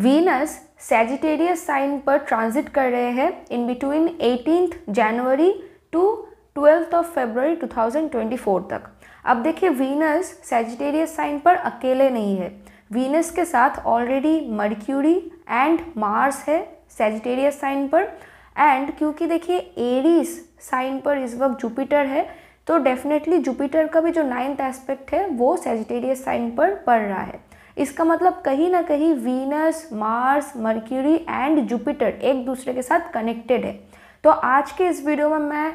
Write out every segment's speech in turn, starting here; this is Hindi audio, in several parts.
वीनस सेजिटेरियस साइन पर ट्रांजिट कर रहे हैं in between eighteen January to twelfth of February 2024 तक अब देखिए वीनस सेजिटेरियस साइन पर अकेले नहीं है वीनस के साथ ऑलरेडी मर्क्यूरी एंड मार्स है सेजिटेरियस साइन पर एंड क्योंकि देखिए एरीज साइन पर इस वक्त जुपिटर है तो डेफिनेटली जुपिटर का भी जो नाइन्थ एस्पेक्ट है वो सेजिटेरियस साइन पर पड़ रहा है इसका मतलब कहीं ना कहीं Venus Mars Mercury and Jupiter एक दूसरे के साथ कनेक्टेड है तो आज के इस वीडियो में मैं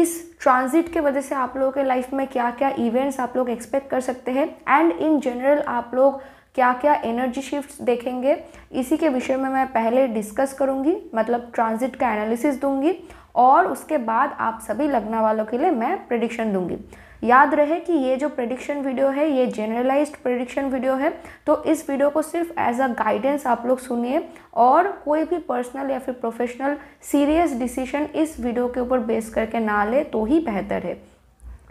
इस ट्रांजिट के वजह से आप लोगों के लाइफ में क्या क्या इवेंट्स आप लोग एक्सपेक्ट कर सकते हैं एंड इन जनरल आप लोग क्या क्या एनर्जी शिफ्ट्स देखेंगे इसी के विषय में मैं पहले डिस्कस करूंगी मतलब ट्रांजिट का एनालिसिस दूंगी और उसके बाद आप सभी लगना वालों के लिए मैं प्रडिक्शन दूंगी याद रहे कि ये जो प्रडिक्शन वीडियो है ये जनरलाइज्ड प्रडिक्शन वीडियो है तो इस वीडियो को सिर्फ एज अ गाइडेंस आप लोग सुनिए और कोई भी पर्सनल या फिर प्रोफेशनल सीरियस डिसीजन इस वीडियो के ऊपर बेस करके ना ले तो ही बेहतर है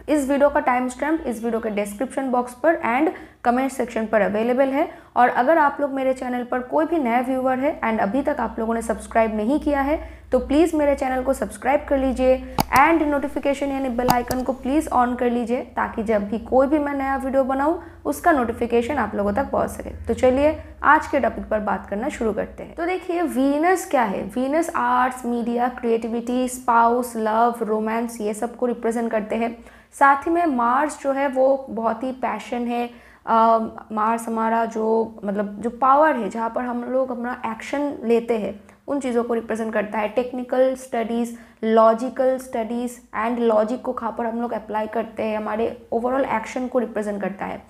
इस वीडियो का टाइम स्टैम्प इस वीडियो के डिस्क्रिप्शन बॉक्स पर एंड कमेंट सेक्शन पर अवेलेबल है और अगर आप लोग मेरे चैनल पर कोई भी नया व्यूवर है एंड अभी तक आप लोगों ने सब्सक्राइब नहीं किया है तो प्लीज़ मेरे चैनल को सब्सक्राइब कर लीजिए एंड नोटिफिकेशन यानी बेल आइकन को प्लीज़ ऑन कर लीजिए ताकि जब भी कोई भी मैं नया वीडियो बनाऊँ उसका नोटिफिकेशन आप लोगों तक पहुँच सके तो चलिए आज के टॉपिक पर बात करना शुरू करते हैं तो देखिए वीनस क्या है Venus arts media creativity spouse love romance ये सब को रिप्रेजेंट करते हैं साथ ही में मार्स जो है वो बहुत ही पैशन है मार्स हमारा जो मतलब जो पावर है जहाँ पर हम लोग अपना एक्शन लेते हैं उन चीज़ों को रिप्रेजेंट करता है technical studies logical studies and logic को खा पर हम लोग अप्लाई करते हैं हमारे ओवरऑल एक्शन को रिप्रेजेंट करता है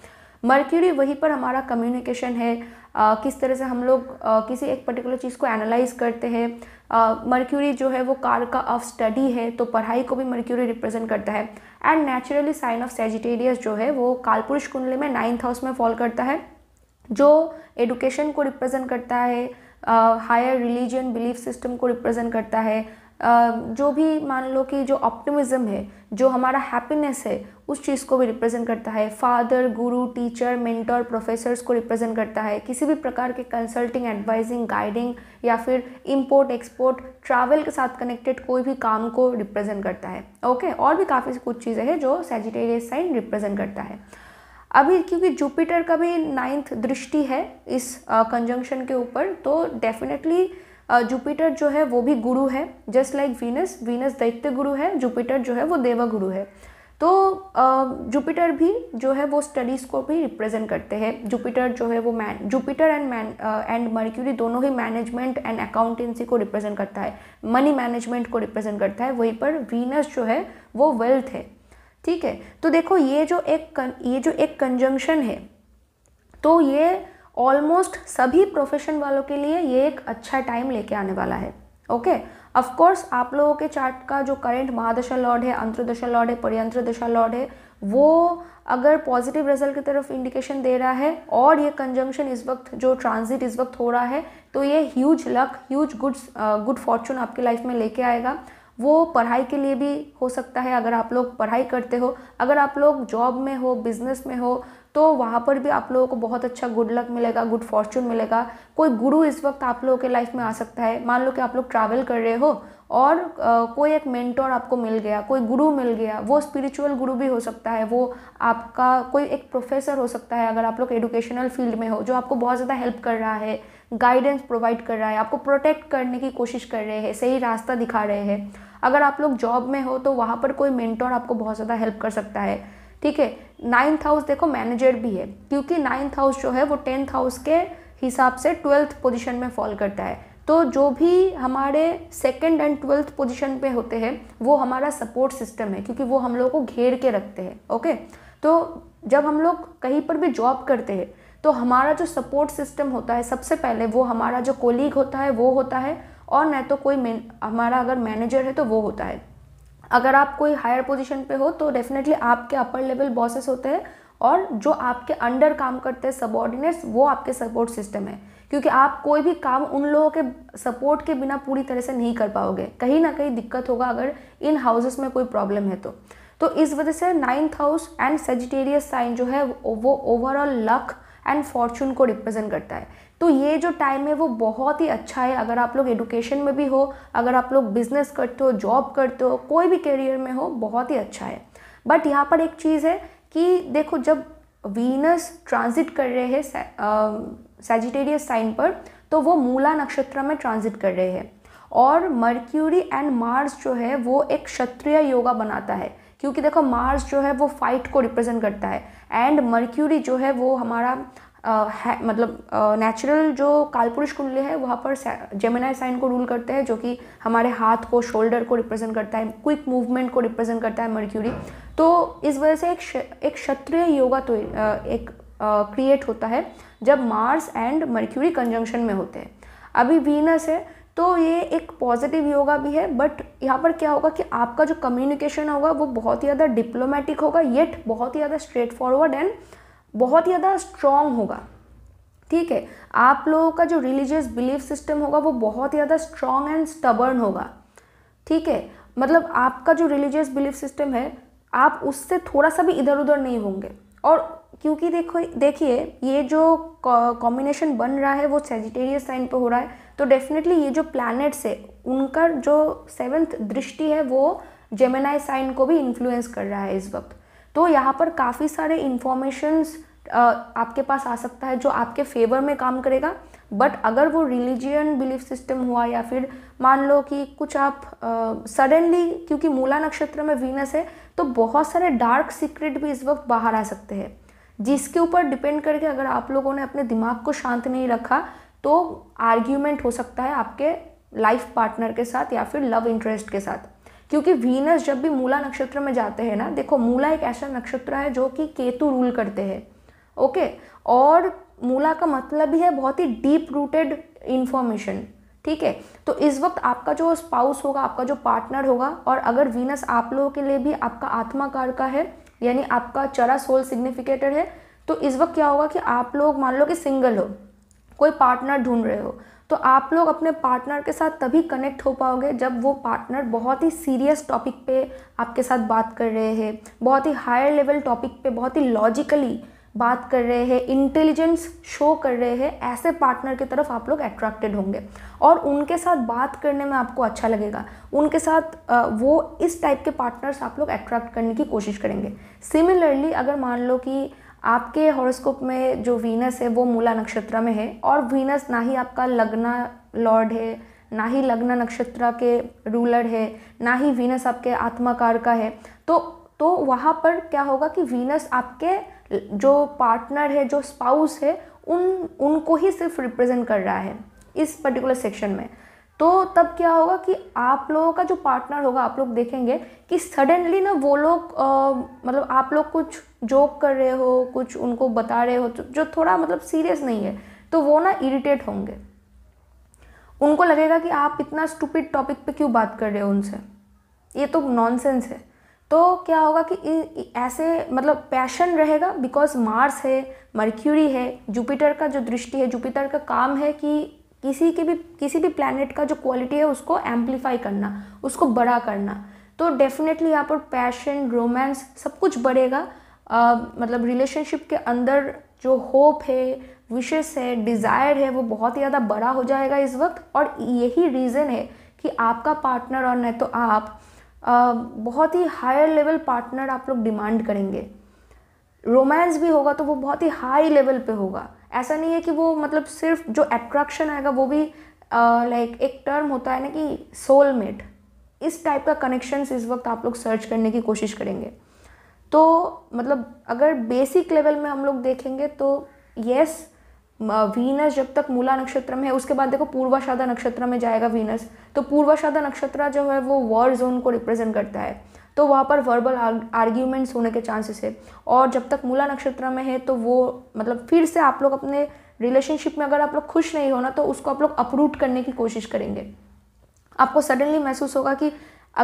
मर्क्यूरी वहीं पर हमारा कम्युनिकेशन है आ, किस तरह से हम लोग आ, किसी एक पर्टिकुलर चीज़ को एनालाइज करते हैं मर्क्यूरी जो है वो कार का ऑफ स्टडी है तो पढ़ाई को भी मर्क्यूरी रिप्रेजेंट करता है and naturally sign of Sagittarius जो है वो कालपुरुष कुंडली में नाइन्थ हाउस में फॉल करता है जो एडुकेशन को रिप्रेजेंट करता है हायर रिलीजन बिलीफ सिस्टम को रिप्रेजेंट करता है जो भी मान लो कि जो ऑप्टिमिज्म है जो हमारा हैप्पीनेस है उस चीज़ को भी रिप्रेजेंट करता है father guru teacher mentor professors को रिप्रेजेंट करता है किसी भी प्रकार के कंसल्टिंग एडवाइजिंग गाइडिंग या फिर इंपोर्ट एक्सपोर्ट ट्रैवल के साथ कनेक्टेड कोई भी काम को रिप्रेजेंट करता है ओके okay? और भी काफ़ी कुछ चीज़ें हैं जो सेजिटेरियस साइन रिप्रेजेंट करता है अभी क्योंकि जुपिटर का भी नाइन्थ दृष्टि है इस कंजंक्शन के ऊपर तो डेफिनेटली जुपिटर जो है वो भी गुरु है जस्ट लाइक वीनस वीनस दैत्य गुरु है जुपिटर जो है वो देवा गुरु है तो जुपिटर भी जो है वो स्टडीज़ को भी रिप्रेजेंट करते हैं जुपिटर जो है वो man Jupiter and man and Mercury दोनों ही मैनेजमेंट एंड अकाउंटेंसी को रिप्रेजेंट करता है मनी मैनेजमेंट को रिप्रेजेंट करता है वहीं पर वीनस जो है वो वेल्थ है ठीक है तो देखो ये जो एक ये जो एक कंजंक्शन है तो ये ऑलमोस्ट सभी प्रोफेशन वालों के लिए ये एक अच्छा टाइम लेके आने वाला है ओके ऑफ कोर्स आप लोगों के चार्ट का जो करेंट महादशा लॉर्ड है अंतर्दशा लॉर्ड है पर्यंत्र दशा लॉर्ड है वो अगर पॉजिटिव रिजल्ट की तरफ इंडिकेशन दे रहा है और ये कंजंक्शन इस वक्त जो ट्रांजिट इस वक्त हो रहा है तो ये huge luck huge good good fortune आपकी लाइफ में लेके आएगा वो पढ़ाई के लिए भी हो सकता है अगर आप लोग पढ़ाई करते हो अगर आप लोग जॉब में हो बिजनेस में हो तो वहाँ पर भी आप लोगों को बहुत अच्छा गुड लक मिलेगा गुड फॉर्चून मिलेगा कोई गुरु इस वक्त आप लोगों के लाइफ में आ सकता है मान लो कि आप लोग ट्रैवल कर रहे हो और आ, कोई एक मेंटोर आपको मिल गया कोई गुरु मिल गया वो स्पिरिचुअल गुरु भी हो सकता है वो आपका कोई एक प्रोफेसर हो सकता है अगर आप लोग एडुकेशनल फील्ड में हो जो आपको बहुत ज़्यादा हेल्प कर रहा है गाइडेंस प्रोवाइड कर रहा है आपको प्रोटेक्ट करने की कोशिश कर रहे हैं सही रास्ता दिखा रहे हैं अगर आप लोग जॉब में हो तो वहाँ पर कोई मेंटोर आपको बहुत ज़्यादा हेल्प कर सकता है ठीक है नाइन्थ हाउस देखो मैनेजर भी है क्योंकि नाइन्थ हाउस जो है वो टेंथ हाउस के हिसाब से ट्वेल्थ पोजिशन में फॉल करता है तो जो भी हमारे सेकेंड एंड ट्वेल्थ पोजिशन पे होते हैं वो हमारा सपोर्ट सिस्टम है क्योंकि वो हम लोग को घेर के रखते हैं ओके तो जब हम लोग कहीं पर भी जॉब करते हैं तो हमारा जो सपोर्ट सिस्टम होता है सबसे पहले वो हमारा जो कोलीग होता है वो होता है और न तो कोई हमारा अगर मैनेजर है तो वो होता है अगर आप कोई हायर पोजीशन पे हो तो डेफिनेटली आपके अपर लेवल बॉसेस होते हैं और जो आपके अंडर काम करते हैं सबॉर्डिनेट्स वो आपके सपोर्ट सिस्टम है क्योंकि आप कोई भी काम उन लोगों के सपोर्ट के बिना पूरी तरह से नहीं कर पाओगे कहीं ना कहीं दिक्कत होगा अगर इन हाउसेस में कोई प्रॉब्लम है तो तो इस वजह से ninth house and Sagittarius sign जो है वो ओवरऑल लक एंड फॉर्चून को रिप्रेजेंट करता है तो ये जो टाइम है वो बहुत ही अच्छा है अगर आप लोग एडुकेशन में भी हो अगर आप लोग बिजनेस करते हो जॉब करते हो कोई भी करियर में हो बहुत ही अच्छा है बट यहाँ पर एक चीज़ है कि देखो जब वीनस ट्रांजिट कर रहे हैं सेजिटेरियस साइन पर तो वो मूला नक्षत्र में ट्रांजिट कर रहे हैं और मर्क्यूरी एंड मार्स जो है वो एक क्षत्रिय योगा बनाता है क्योंकि देखो मार्स जो है वो फाइट को रिप्रेजेंट करता है एंड मर्क्यूरी जो है वो हमारा आ, है, मतलब नेचुरल जो कालपुरुष कुंडली है वहाँ पर जेमिनाई साइन को रूल करते हैं जो कि हमारे हाथ को शोल्डर को रिप्रेजेंट करता है क्विक मूवमेंट को रिप्रेजेंट करता है मर्क्यूरी तो इस वजह से एक एक क्षत्रिय योगा तो एक क्रिएट होता है जब मार्स एंड मर्क्यूरी कंजंक्शन में होते हैं अभी वीनस है तो ये एक पॉजिटिव योगा भी है बट यहाँ पर क्या होगा कि आपका जो कम्युनिकेशन होगा वो बहुत ही ज़्यादा डिप्लोमेटिक होगा येट बहुत ही ज़्यादा स्ट्रेट फॉरवर्ड एंड बहुत ही ज़्यादा स्ट्रॉन्ग होगा ठीक है आप लोगों का जो रिलीजियस बिलीफ सिस्टम होगा वो बहुत ही ज़्यादा स्ट्रॉन्ग एंड स्टबर्न होगा ठीक है मतलब आपका जो रिलीजियस बिलीफ सिस्टम है आप उससे थोड़ा सा भी इधर उधर नहीं होंगे और क्योंकि देखो देखिए ये जो कॉम्बिनेशन बन रहा है वो सेजिटेरियस साइन पे हो रहा है तो डेफिनेटली ये जो प्लैनेट्स है उनका जो सेवन्थ दृष्टि है वो जेमेनाई साइन को भी इन्फ्लुएंस कर रहा है इस वक्त तो यहाँ पर काफ़ी सारे इन्फॉर्मेशंस आपके पास आ सकता है जो आपके फेवर में काम करेगा बट अगर वो रिलीजियन बिलीफ सिस्टम हुआ या फिर मान लो कि कुछ आप सडनली uh, क्योंकि मूला नक्षत्र में वीनस है तो बहुत सारे डार्क सीक्रेट भी इस वक्त बाहर आ सकते हैं जिसके ऊपर डिपेंड करके अगर आप लोगों ने अपने दिमाग को शांत नहीं रखा तो आर्ग्यूमेंट हो सकता है आपके लाइफ पार्टनर के साथ या फिर लव इंटरेस्ट के साथ क्योंकि वीनस जब भी मूला नक्षत्र में जाते हैं ना देखो मूला एक ऐसा नक्षत्र है जो कि केतु रूल करते हैं ओके और मूला का मतलब ही है बहुत ही डीप रूटेड इन्फॉर्मेशन ठीक है तो इस वक्त आपका जो स्पाउस होगा आपका जो पार्टनर होगा और अगर वीनस आप लोगों के लिए भी आपका आत्माकार का है यानी आपका चरा सोल सिग्निफिकेटर है तो इस वक्त क्या होगा कि आप लोग मान लो कि सिंगल हो कोई पार्टनर ढूंढ रहे हो तो आप लोग अपने पार्टनर के साथ तभी कनेक्ट हो पाओगे जब वो पार्टनर बहुत ही सीरियस टॉपिक पे आपके साथ बात कर रहे हैं बहुत ही हायर लेवल टॉपिक पे बहुत ही लॉजिकली बात कर रहे हैं इंटेलिजेंस शो कर रहे हैं ऐसे पार्टनर की तरफ आप लोग अट्रैक्टेड होंगे और उनके साथ बात करने में आपको अच्छा लगेगा उनके साथ वो इस टाइप के पार्टनर्स आप लोग अट्रैक्ट करने की कोशिश करेंगे सिमिलरली अगर मान लो कि आपके हॉरोस्कोप में जो वीनस है वो मूला नक्षत्र में है और वीनस ना ही आपका लगना लॉर्ड है ना ही लग्न नक्षत्र के रूलर है ना ही वीनस आपके आत्माकार का है तो तो वहाँ पर क्या होगा कि वीनस आपके जो पार्टनर है जो स्पाउस है उन उनको ही सिर्फ रिप्रेजेंट कर रहा है इस पर्टिकुलर सेक्शन में तो तब क्या होगा कि आप लोगों का जो पार्टनर होगा आप लोग देखेंगे कि सडनली ना वो लोग मतलब आप लोग कुछ जोक कर रहे हो कुछ उनको बता रहे हो तो जो थोड़ा मतलब सीरियस नहीं है तो वो ना इरिटेट होंगे उनको लगेगा कि आप इतना स्टूपिड टॉपिक पे क्यों बात कर रहे हो उनसे ये तो नॉनसेंस है तो क्या होगा कि ऐसे मतलब पैशन रहेगा बिकॉज मार्स है मर्क्यूरी है जुपिटर का जो दृष्टि है जुपिटर का काम है कि किसी के भी किसी भी प्लानट का जो क्वालिटी है उसको एम्पलीफाई करना उसको बड़ा करना तो डेफिनेटली यहाँ पर पैशन रोमांस सब कुछ बढ़ेगा uh, मतलब रिलेशनशिप के अंदर जो होप है विशेष है डिज़ायर है वो बहुत ही ज़्यादा बड़ा हो जाएगा इस वक्त और यही रीज़न है कि आपका पार्टनर और नहीं तो आप आ, बहुत ही हायर लेवल पार्टनर आप लोग डिमांड करेंगे रोमांस भी होगा तो वो बहुत ही हाई लेवल पे होगा ऐसा नहीं है कि वो मतलब सिर्फ जो एट्रैक्शन आएगा वो भी लाइक एक टर्म होता है ना कि सोलमेट इस टाइप का कनेक्शन इस वक्त आप लोग सर्च करने की कोशिश करेंगे तो मतलब अगर बेसिक लेवल में हम लोग देखेंगे तो यस वीनस जब तक मूला नक्षत्र में है उसके बाद देखो पूर्वाशादा नक्षत्र में जाएगा वीनस तो पूर्वाशादा नक्षत्र जो है वो वॉर जोन को रिप्रेजेंट करता है तो वहाँ पर वर्बल आर्ग्यूमेंट्स होने के चांसेस है और जब तक मूला नक्षत्र में है तो वो मतलब फिर से आप लोग अपने रिलेशनशिप में अगर आप लोग खुश नहीं होना तो उसको आप लोग अपरूट करने की कोशिश करेंगे आपको सडनली महसूस होगा कि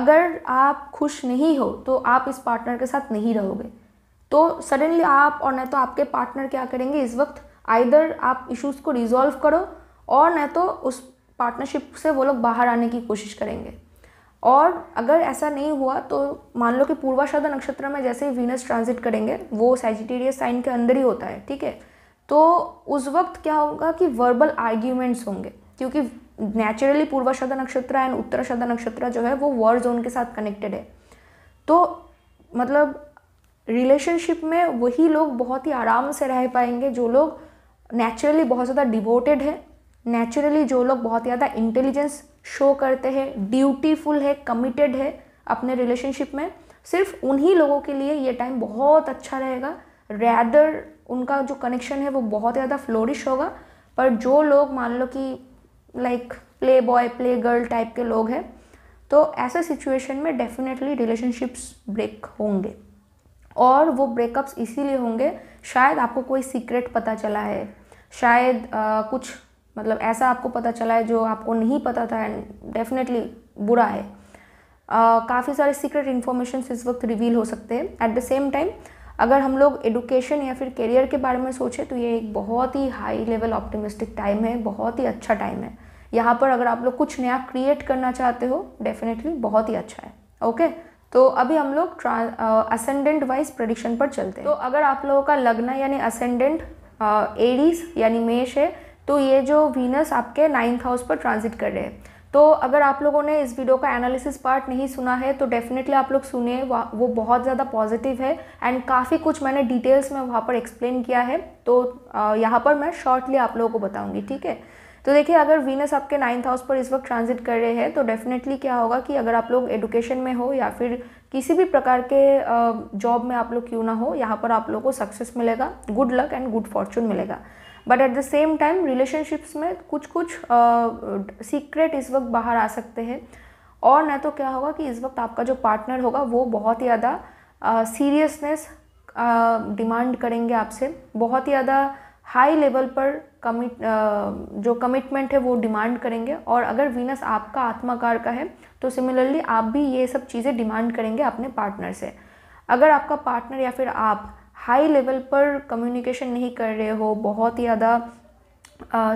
अगर आप खुश नहीं हो तो आप इस पार्टनर के साथ नहीं रहोगे तो सडनली आप और न तो आपके पार्टनर क्या करेंगे इस वक्त आइदर आप इश्यूज़ को रिजॉल्व करो और न तो उस पार्टनरशिप से वो लोग बाहर आने की कोशिश करेंगे और अगर ऐसा नहीं हुआ तो मान लो कि पूर्वाषाढ़ा नक्षत्र में जैसे ही वीनस ट्रांजिट करेंगे वो सैजिटेरियस साइन के अंदर ही होता है ठीक है तो उस वक्त क्या होगा कि वर्बल आर्ग्यूमेंट्स होंगे क्योंकि नेचुरली पूर्वाषाढ़ा नक्षत्र एंड उत्तराषाढ़ा नक्षत्र जो है वो वर्ड जोन के साथ कनेक्टेड है तो मतलब रिलेशनशिप में वही लोग बहुत ही आराम से रह पाएंगे जो लोग नेचुरली बहुत ज़्यादा डिवोटेड है नेचुरली जो लोग बहुत ज़्यादा इंटेलिजेंस शो करते हैं ड्यूटीफुल है कमिटेड है अपने रिलेशनशिप में सिर्फ उन्हीं लोगों के लिए ये टाइम बहुत अच्छा रहेगा रैदर उनका जो कनेक्शन है वो बहुत ज़्यादा फ्लोरिश होगा पर जो लोग मान लो कि like play boy play girl type के लोग हैं तो ऐसे सिचुएशन में डेफिनेटली रिलेशनशिप्स ब्रेक होंगे और वो ब्रेकअप्स इसीलिए होंगे शायद आपको कोई सीक्रेट पता चला है शायद आ, कुछ मतलब ऐसा आपको पता चला है जो आपको नहीं पता था एंड डेफिनेटली बुरा है uh, काफ़ी सारे सीक्रेट इन्फॉर्मेशन इस वक्त रिवील हो सकते हैं एट द सेम टाइम अगर हम लोग एडुकेशन या फिर करियर के बारे में सोचें तो ये एक बहुत ही हाई लेवल ऑप्टिमिस्टिक टाइम है बहुत ही अच्छा टाइम है यहाँ पर अगर आप लोग कुछ नया क्रिएट करना चाहते हो डेफिनेटली बहुत ही अच्छा है ओके okay? तो अभी हम लोग असेंडेंट वाइज प्रडिक्शन पर चलते हैं तो अगर आप लोगों का लगना यानी असेंडेंट एडीज यानी मेष है तो ये जो वीनस आपके नाइन्थ हाउस पर ट्रांजिट कर रहे हैं तो अगर आप लोगों ने इस वीडियो का एनालिसिस पार्ट नहीं सुना है तो डेफिनेटली आप लोग सुने वो बहुत ज़्यादा पॉजिटिव है एंड काफ़ी कुछ मैंने डिटेल्स में वहाँ पर एक्सप्लेन किया है तो यहाँ पर मैं शॉर्टली आप लोगों को बताऊँगी ठीक है तो देखिए अगर वीनस आपके नाइन्थ हाउस पर इस वक्त ट्रांजिट कर रहे हैं तो डेफिनेटली क्या होगा कि अगर आप लोग एडुकेशन में हो या फिर किसी भी प्रकार के जॉब में आप लोग क्यों ना हो यहाँ पर आप लोग को सक्सेस मिलेगा good luck and good fortune मिलेगा but at the same time relationships में कुछ कुछ सीक्रेट इस वक्त बाहर आ सकते हैं और ना तो क्या होगा कि इस वक्त आपका जो पार्टनर होगा वो बहुत ही ज़्यादा सीरियसनेस डिमांड करेंगे आपसे बहुत ही ज़्यादा हाई लेवल पर कमिट जो कमिटमेंट है वो डिमांड करेंगे और अगर वीनस आपका आत्माकार का है तो सिमिलरली आप भी ये सब चीज़ें डिमांड करेंगे अपने पार्टनर से अगर आपका पार्टनर या फिर आप हाई लेवल पर कम्युनिकेशन नहीं कर रहे हो बहुत ज़्यादा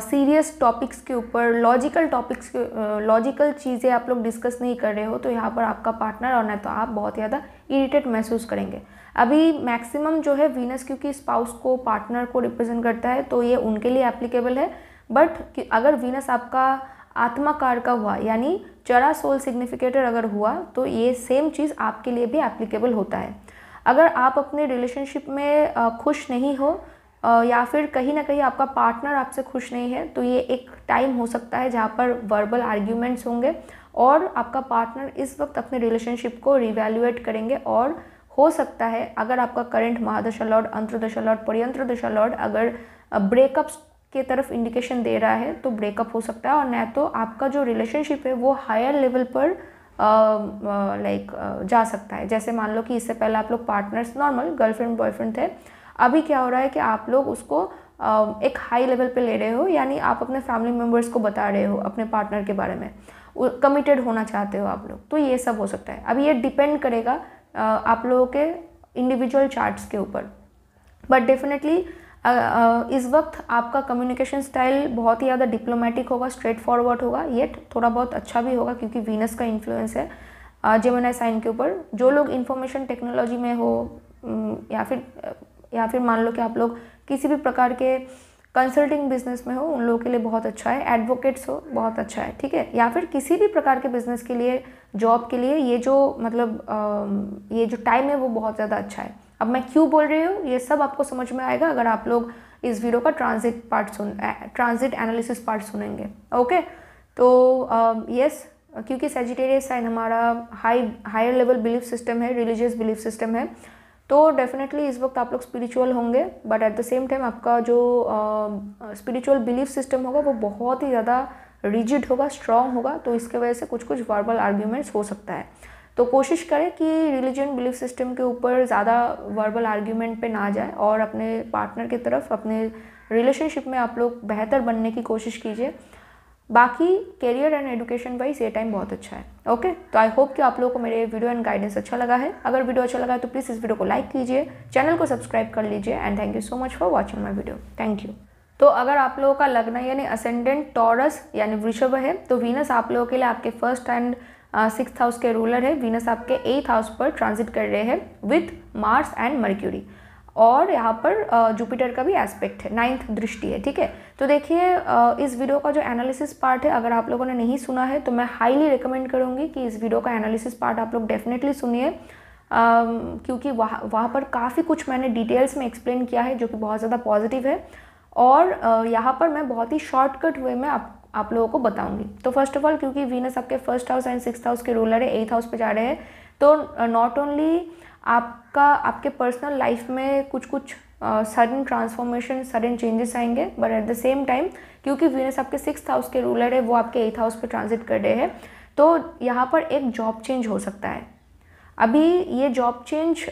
सीरियस टॉपिक्स के ऊपर लॉजिकल टॉपिक्स के लॉजिकल चीज़ें आप लोग डिस्कस नहीं कर रहे हो तो यहाँ पर आपका पार्टनर और ना तो आप बहुत ज़्यादा इरिटेट महसूस करेंगे अभी मैक्सिमम जो है वीनस क्योंकि स्पाउस को पार्टनर को रिप्रेजेंट करता है तो ये उनके लिए एप्लीकेबल है बट अगर वीनस आपका आत्माकार का हुआ यानी चरा सोल सिग्निफिकेटर अगर हुआ तो ये सेम चीज़ आपके लिए भी एप्लीकेबल होता है अगर आप अपने रिलेशनशिप में खुश नहीं हो या फिर कहीं ना कहीं आपका पार्टनर आपसे खुश नहीं है तो ये एक टाइम हो सकता है जहाँ पर वर्बल आर्ग्यूमेंट्स होंगे और आपका पार्टनर इस वक्त अपने रिलेशनशिप को रिवेल्युएट करेंगे और हो सकता है अगर आपका करंट महादशा लॉर्ड अंतर्दशा लॉर्ड पर्यंत्र दशा लॉर्ड अगर ब्रेकअप्स के तरफ इंडिकेशन दे रहा है तो ब्रेकअप हो सकता है और न तो आपका जो रिलेशनशिप है वो हायर लेवल पर लाइक जा सकता है जैसे मान लो कि इससे पहले आप लोग पार्टनर्स नॉर्मल गर्लफ्रेंड बॉयफ्रेंड थे अभी क्या हो रहा है कि आप लोग उसको एक हाई लेवल पे ले रहे हो यानी आप अपने फैमिली मेम्बर्स को बता रहे हो अपने पार्टनर के बारे में कमिटेड होना चाहते हो आप लोग तो ये सब हो सकता है अभी ये डिपेंड करेगा आप लोगों के इंडिविजुअल चार्ट्स के ऊपर बट डेफिनेटली इस वक्त आपका कम्युनिकेशन स्टाइल बहुत ही ज़्यादा डिप्लोमेटिक होगा स्ट्रेट फॉरवर्ड होगा येट थोड़ा बहुत अच्छा भी होगा क्योंकि वीनस का इन्फ्लुएंस है जेमिनाई साइन के ऊपर जो लोग इन्फॉर्मेशन टेक्नोलॉजी में हो या फिर या फिर मान लो कि आप लोग किसी भी प्रकार के कंसल्टिंग बिजनेस में हो उन लोगों के लिए बहुत अच्छा है एडवोकेट्स हो बहुत अच्छा है ठीक है या फिर किसी भी प्रकार के बिजनेस के लिए जॉब के लिए ये जो मतलब ये जो टाइम है वो बहुत ज़्यादा अच्छा है अब मैं क्यों बोल रही हूँ ये सब आपको समझ में आएगा अगर आप लोग इस वीडियो का ट्रांजिट पार्ट सुन ट्रांजिट एनालिसिस पार्ट सुनेंगे ओके तो यस um, क्योंकि सेजिटेरियस साइन हमारा high higher level belief system है रिलीजियस बिलीफ सिस्टम है तो डेफिनेटली इस वक्त आप लोग स्पिरिचुअल होंगे but at the same time आपका जो स्पिरिचुअल बिलीफ सिस्टम होगा वो बहुत ही ज़्यादा रिजिड होगा स्ट्रांग होगा तो इसके वजह से कुछ कुछ वर्बल आर्ग्यूमेंट्स हो सकता है तो कोशिश करें कि रिलीजन बिलीफ सिस्टम के ऊपर ज़्यादा वर्बल आर्ग्यूमेंट पे ना जाए और अपने पार्टनर की तरफ अपने रिलेशनशिप में आप लोग बेहतर बनने की कोशिश कीजिए बाकी करियर एंड एजुकेशन वाइज ये टाइम बहुत अच्छा है ओके तो आई होप कि आप लोगों को मेरे वीडियो एंड गाइडेंस अच्छा लगा है अगर वीडियो अच्छा लगा है तो प्लीज़ इस वीडियो को लाइक कीजिए चैनल को सब्सक्राइब कर लीजिए and thank you so much for watching my video thank you तो अगर आप लोगों का लगना यानी असेंडेंट टॉरस यानी वृषभ है तो वीनस आप लोगों के लिए आपके फर्स्ट एंड सिक्स हाउस के रूलर है वीनस आपके एथ हाउस पर ट्रांजिट कर रहे हैं विथ मार्स एंड मर्क्यूरी और यहाँ पर जुपिटर का भी एस्पेक्ट है नाइन्थ दृष्टि है ठीक है तो देखिए इस वीडियो का जो एनालिसिस पार्ट है अगर आप लोगों ने नहीं सुना है तो मैं हाईली रिकमेंड करूँगी कि इस वीडियो का एनालिसिस पार्ट आप लोग डेफिनेटली सुनिए क्योंकि वहाँ वहाँ पर काफ़ी कुछ मैंने डिटेल्स में एक्सप्लेन किया है जो कि बहुत ज़्यादा पॉजिटिव है और यहाँ पर मैं बहुत ही शॉर्टकट वे में आप आप लोगों को बताऊंगी तो फर्स्ट ऑफ ऑल क्योंकि वीनस आपके first house and six house के रूलर है एथ हाउस पे जा रहे हैं तो नॉट ओनली आपका आपके पर्सनल लाइफ में कुछ कुछ सडन ट्रांसफॉर्मेशन सडन चेंजेस आएंगे but at the same time क्योंकि वीनस आपके सिक्स हाउस के रूलर है वो आपके एथ हाउस पर ट्रांजिट कर रहे हैं तो यहाँ पर एक जॉब चेंज हो सकता है अभी ये जॉब चेंज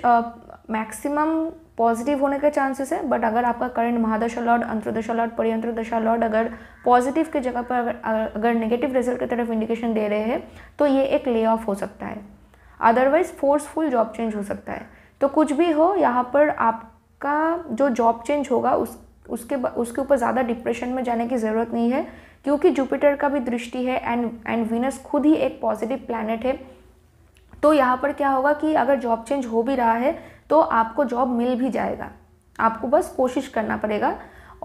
मैक्सिमम पॉजिटिव होने के चांसेस है बट अगर आपका करंट महादशा लॉर्ड अंतर्दशा लॉर्ड परियंत्रदशा लॉर्ड अगर पॉजिटिव की जगह पर अगर, अगर नेगेटिव रिजल्ट की तरफ इंडिकेशन दे रहे हैं तो ये एक ले ऑफ हो सकता है अदरवाइज फोर्सफुल जॉब चेंज हो सकता है तो कुछ भी हो यहाँ पर आपका जो जॉब चेंज होगा उस उसके उसके ऊपर ज़्यादा डिप्रेशन में जाने की ज़रूरत नहीं है क्योंकि जुपिटर का भी दृष्टि है एंड एंड वीनस खुद ही एक पॉजिटिव प्लानट है तो यहाँ पर क्या होगा कि अगर जॉब चेंज हो भी रहा है तो आपको जॉब मिल भी जाएगा आपको बस कोशिश करना पड़ेगा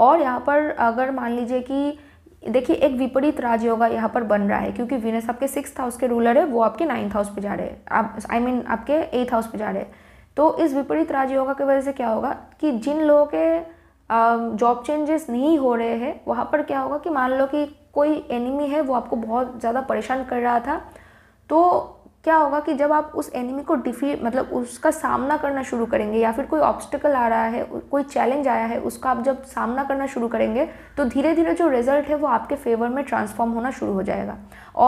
और यहाँ पर अगर मान लीजिए कि देखिए एक विपरीत राजयोग यहाँ पर बन रहा है क्योंकि वीनस आपके सिक्स हाउस के रूलर है वो आपके नाइन्थ हाउस पे जा रहे हैं आप आई I मीन mean, आपके एथ हाउस पे जा रहे हैं तो इस विपरीत राजयोग की वजह से क्या होगा कि जिन लोगों के जॉब चेंजेस नहीं हो रहे हैं वहाँ पर क्या होगा कि मान लो कि कोई एनिमी है वो आपको बहुत ज़्यादा परेशान कर रहा था तो क्या होगा कि जब आप उस एनिमी को डिफी मतलब उसका सामना करना शुरू करेंगे या फिर कोई ऑब्स्टिकल आ रहा है कोई चैलेंज आया है उसका आप जब सामना करना शुरू करेंगे तो धीरे धीरे जो रिजल्ट है वो आपके फेवर में ट्रांसफॉर्म होना शुरू हो जाएगा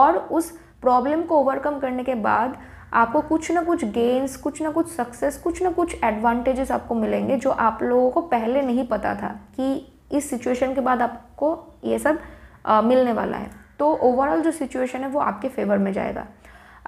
और उस प्रॉब्लम को ओवरकम करने के बाद आपको कुछ ना कुछ गेंस कुछ ना कुछ सक्सेस कुछ ना कुछ एडवांटेजेस आपको मिलेंगे जो आप लोगों को पहले नहीं पता था कि इस सिचुएशन के बाद आपको ये सब आ, मिलने वाला है तो ओवरऑल जो सिचुएशन है वो आपके फेवर में जाएगा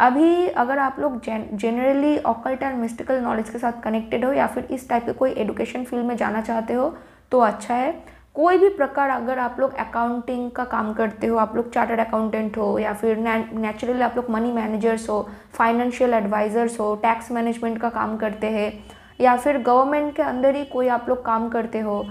अभी अगर आप लोग generally occult and mystical knowledge के साथ कनेक्टेड हो या फिर इस टाइप के कोई एडुकेशन फील्ड में जाना चाहते हो तो अच्छा है कोई भी प्रकार अगर आप लोग अकाउंटिंग का काम करते हो आप लोग चार्टर्ड अकाउंटेंट हो या फिर नेचुरली आप लोग मनी मैनेजर्स हो फाइनेंशियल एडवाइज़र्स हो टैक्स मैनेजमेंट का काम करते हैं या फिर गवर्नमेंट के अंदर ही कोई आप लोग काम करते हो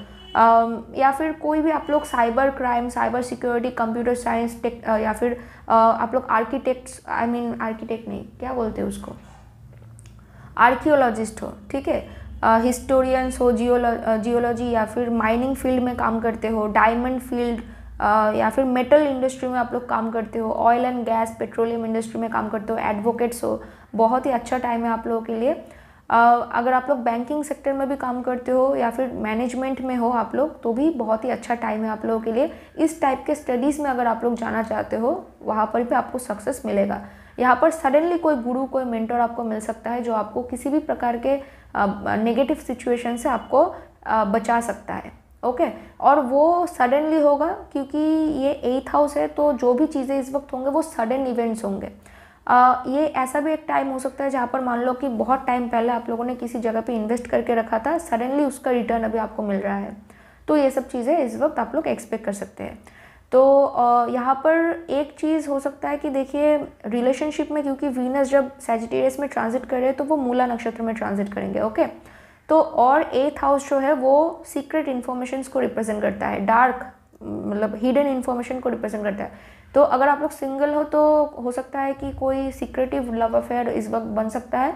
या फिर कोई भी आप लोग cyber crime cyber security computer science tech या फिर आप लोग आर्किटेक्ट्स आई मीन आर्किटेक्ट नहीं क्या बोलते हैं उसको आर्कियोलॉजिस्ट हो ठीक है हिस्टोरियंस हो जियोलॉजी या फिर माइनिंग फील्ड में काम करते हो डायमंड फील्ड या फिर मेटल इंडस्ट्री में आप लोग काम करते हो oil and gas petroleum industry में काम करते हो एडवोकेट्स हो बहुत ही अच्छा टाइम है आप लोगों के लिए अगर आप लोग बैंकिंग सेक्टर में भी काम करते हो या फिर मैनेजमेंट में हो आप लोग तो भी बहुत ही अच्छा टाइम है आप लोगों के लिए इस टाइप के स्टडीज़ में अगर आप लोग जाना चाहते हो वहाँ पर भी आपको सक्सेस मिलेगा यहाँ पर सडनली कोई गुरु कोई मेंटर आपको मिल सकता है जो आपको किसी भी प्रकार के नेगेटिव सिचुएशन से आपको बचा सकता है ओके okay? और वो सडनली होगा क्योंकि ये एथ हाउस है तो जो भी चीज़ें इस वक्त होंगे वो सडन इवेंट्स होंगे आ, ये ऐसा भी एक टाइम हो सकता है जहाँ पर मान लो कि बहुत टाइम पहले आप लोगों ने किसी जगह पे इन्वेस्ट करके रखा था सडनली उसका रिटर्न अभी आपको मिल रहा है तो ये सब चीज़ें इस वक्त आप लोग एक्सपेक्ट कर सकते हैं तो यहाँ पर एक चीज़ हो सकता है कि देखिए रिलेशनशिप में क्योंकि वीनस जब सेजिटेरियस में ट्रांजिट करे तो वो मूला नक्षत्र में ट्रांजिट करेंगे ओके तो और एथ हाउस जो है वो सीक्रेट इन्फॉर्मेशन को रिप्रेजेंट करता है डार्क मतलब हिडन इन्फॉर्मेशन को रिप्रेजेंट करता है तो अगर आप लोग सिंगल हो तो हो सकता है कि कोई सीक्रेटिव लव अफेयर इस वक्त बन सकता है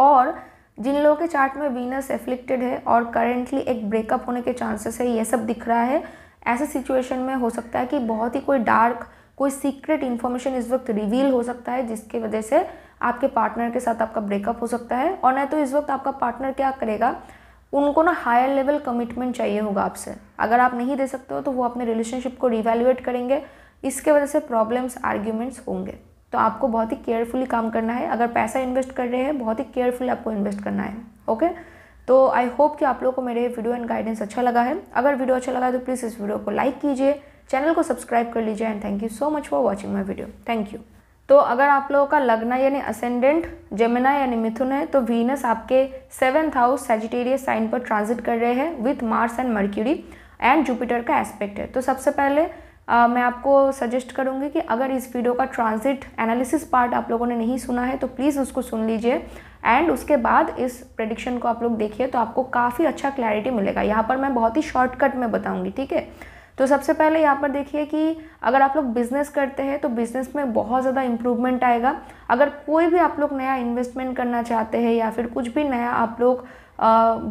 और जिन लोगों के चार्ट में वीनस एफ्लिक्टेड है और करेंटली एक ब्रेकअप होने के चांसेस है ये सब दिख रहा है ऐसे सिचुएशन में हो सकता है कि बहुत ही कोई डार्क कोई सीक्रेट इन्फॉर्मेशन इस वक्त रिवील हो सकता है जिसके वजह से आपके पार्टनर के साथ आपका ब्रेकअप हो सकता है और नहीं तो इस वक्त आपका पार्टनर क्या करेगा उनको ना हायर लेवल कमिटमेंट चाहिए होगा आपसे अगर आप नहीं दे सकते हो तो वो अपने रिलेशनशिप को रिवेल्युएट करेंगे इसके वजह से प्रॉब्लम्स आर्ग्यूमेंट्स होंगे तो आपको बहुत ही केयरफुली काम करना है अगर पैसा इन्वेस्ट कर रहे हैं बहुत ही केयरफुली आपको इन्वेस्ट करना है ओके तो आई होप कि आप लोगों को मेरे वीडियो एंड गाइडेंस अच्छा लगा है अगर वीडियो अच्छा लगा तो प्लीज़ इस वीडियो को लाइक कीजिए चैनल को सब्सक्राइब कर लीजिए and thank you so much for watching my video thank you तो अगर आप लोगों का लगना यानी असेंडेंट जमुना यानी मिथुन है तो वीनस आपके सेवन्थ हाउस सेजिटेरियस साइन पर ट्रांजिट कर रहे हैं with Mars and Mercury and Jupiter का एस्पेक्ट है तो सबसे पहले मैं आपको सजेस्ट करूँगी कि अगर इस वीडियो का ट्रांजिट एनालिसिस पार्ट आप लोगों ने नहीं सुना है तो प्लीज़ उसको सुन लीजिए एंड उसके बाद इस प्रडिक्शन को आप लोग देखिए तो आपको काफ़ी अच्छा क्लैरिटी मिलेगा यहाँ पर मैं बहुत ही शॉर्टकट में बताऊँगी ठीक है तो सबसे पहले यहाँ पर देखिए कि अगर आप लोग बिज़नेस करते हैं तो बिज़नेस में बहुत ज़्यादा इम्प्रूवमेंट आएगा अगर कोई भी आप लोग नया इन्वेस्टमेंट करना चाहते हैं या फिर कुछ भी नया आप लोग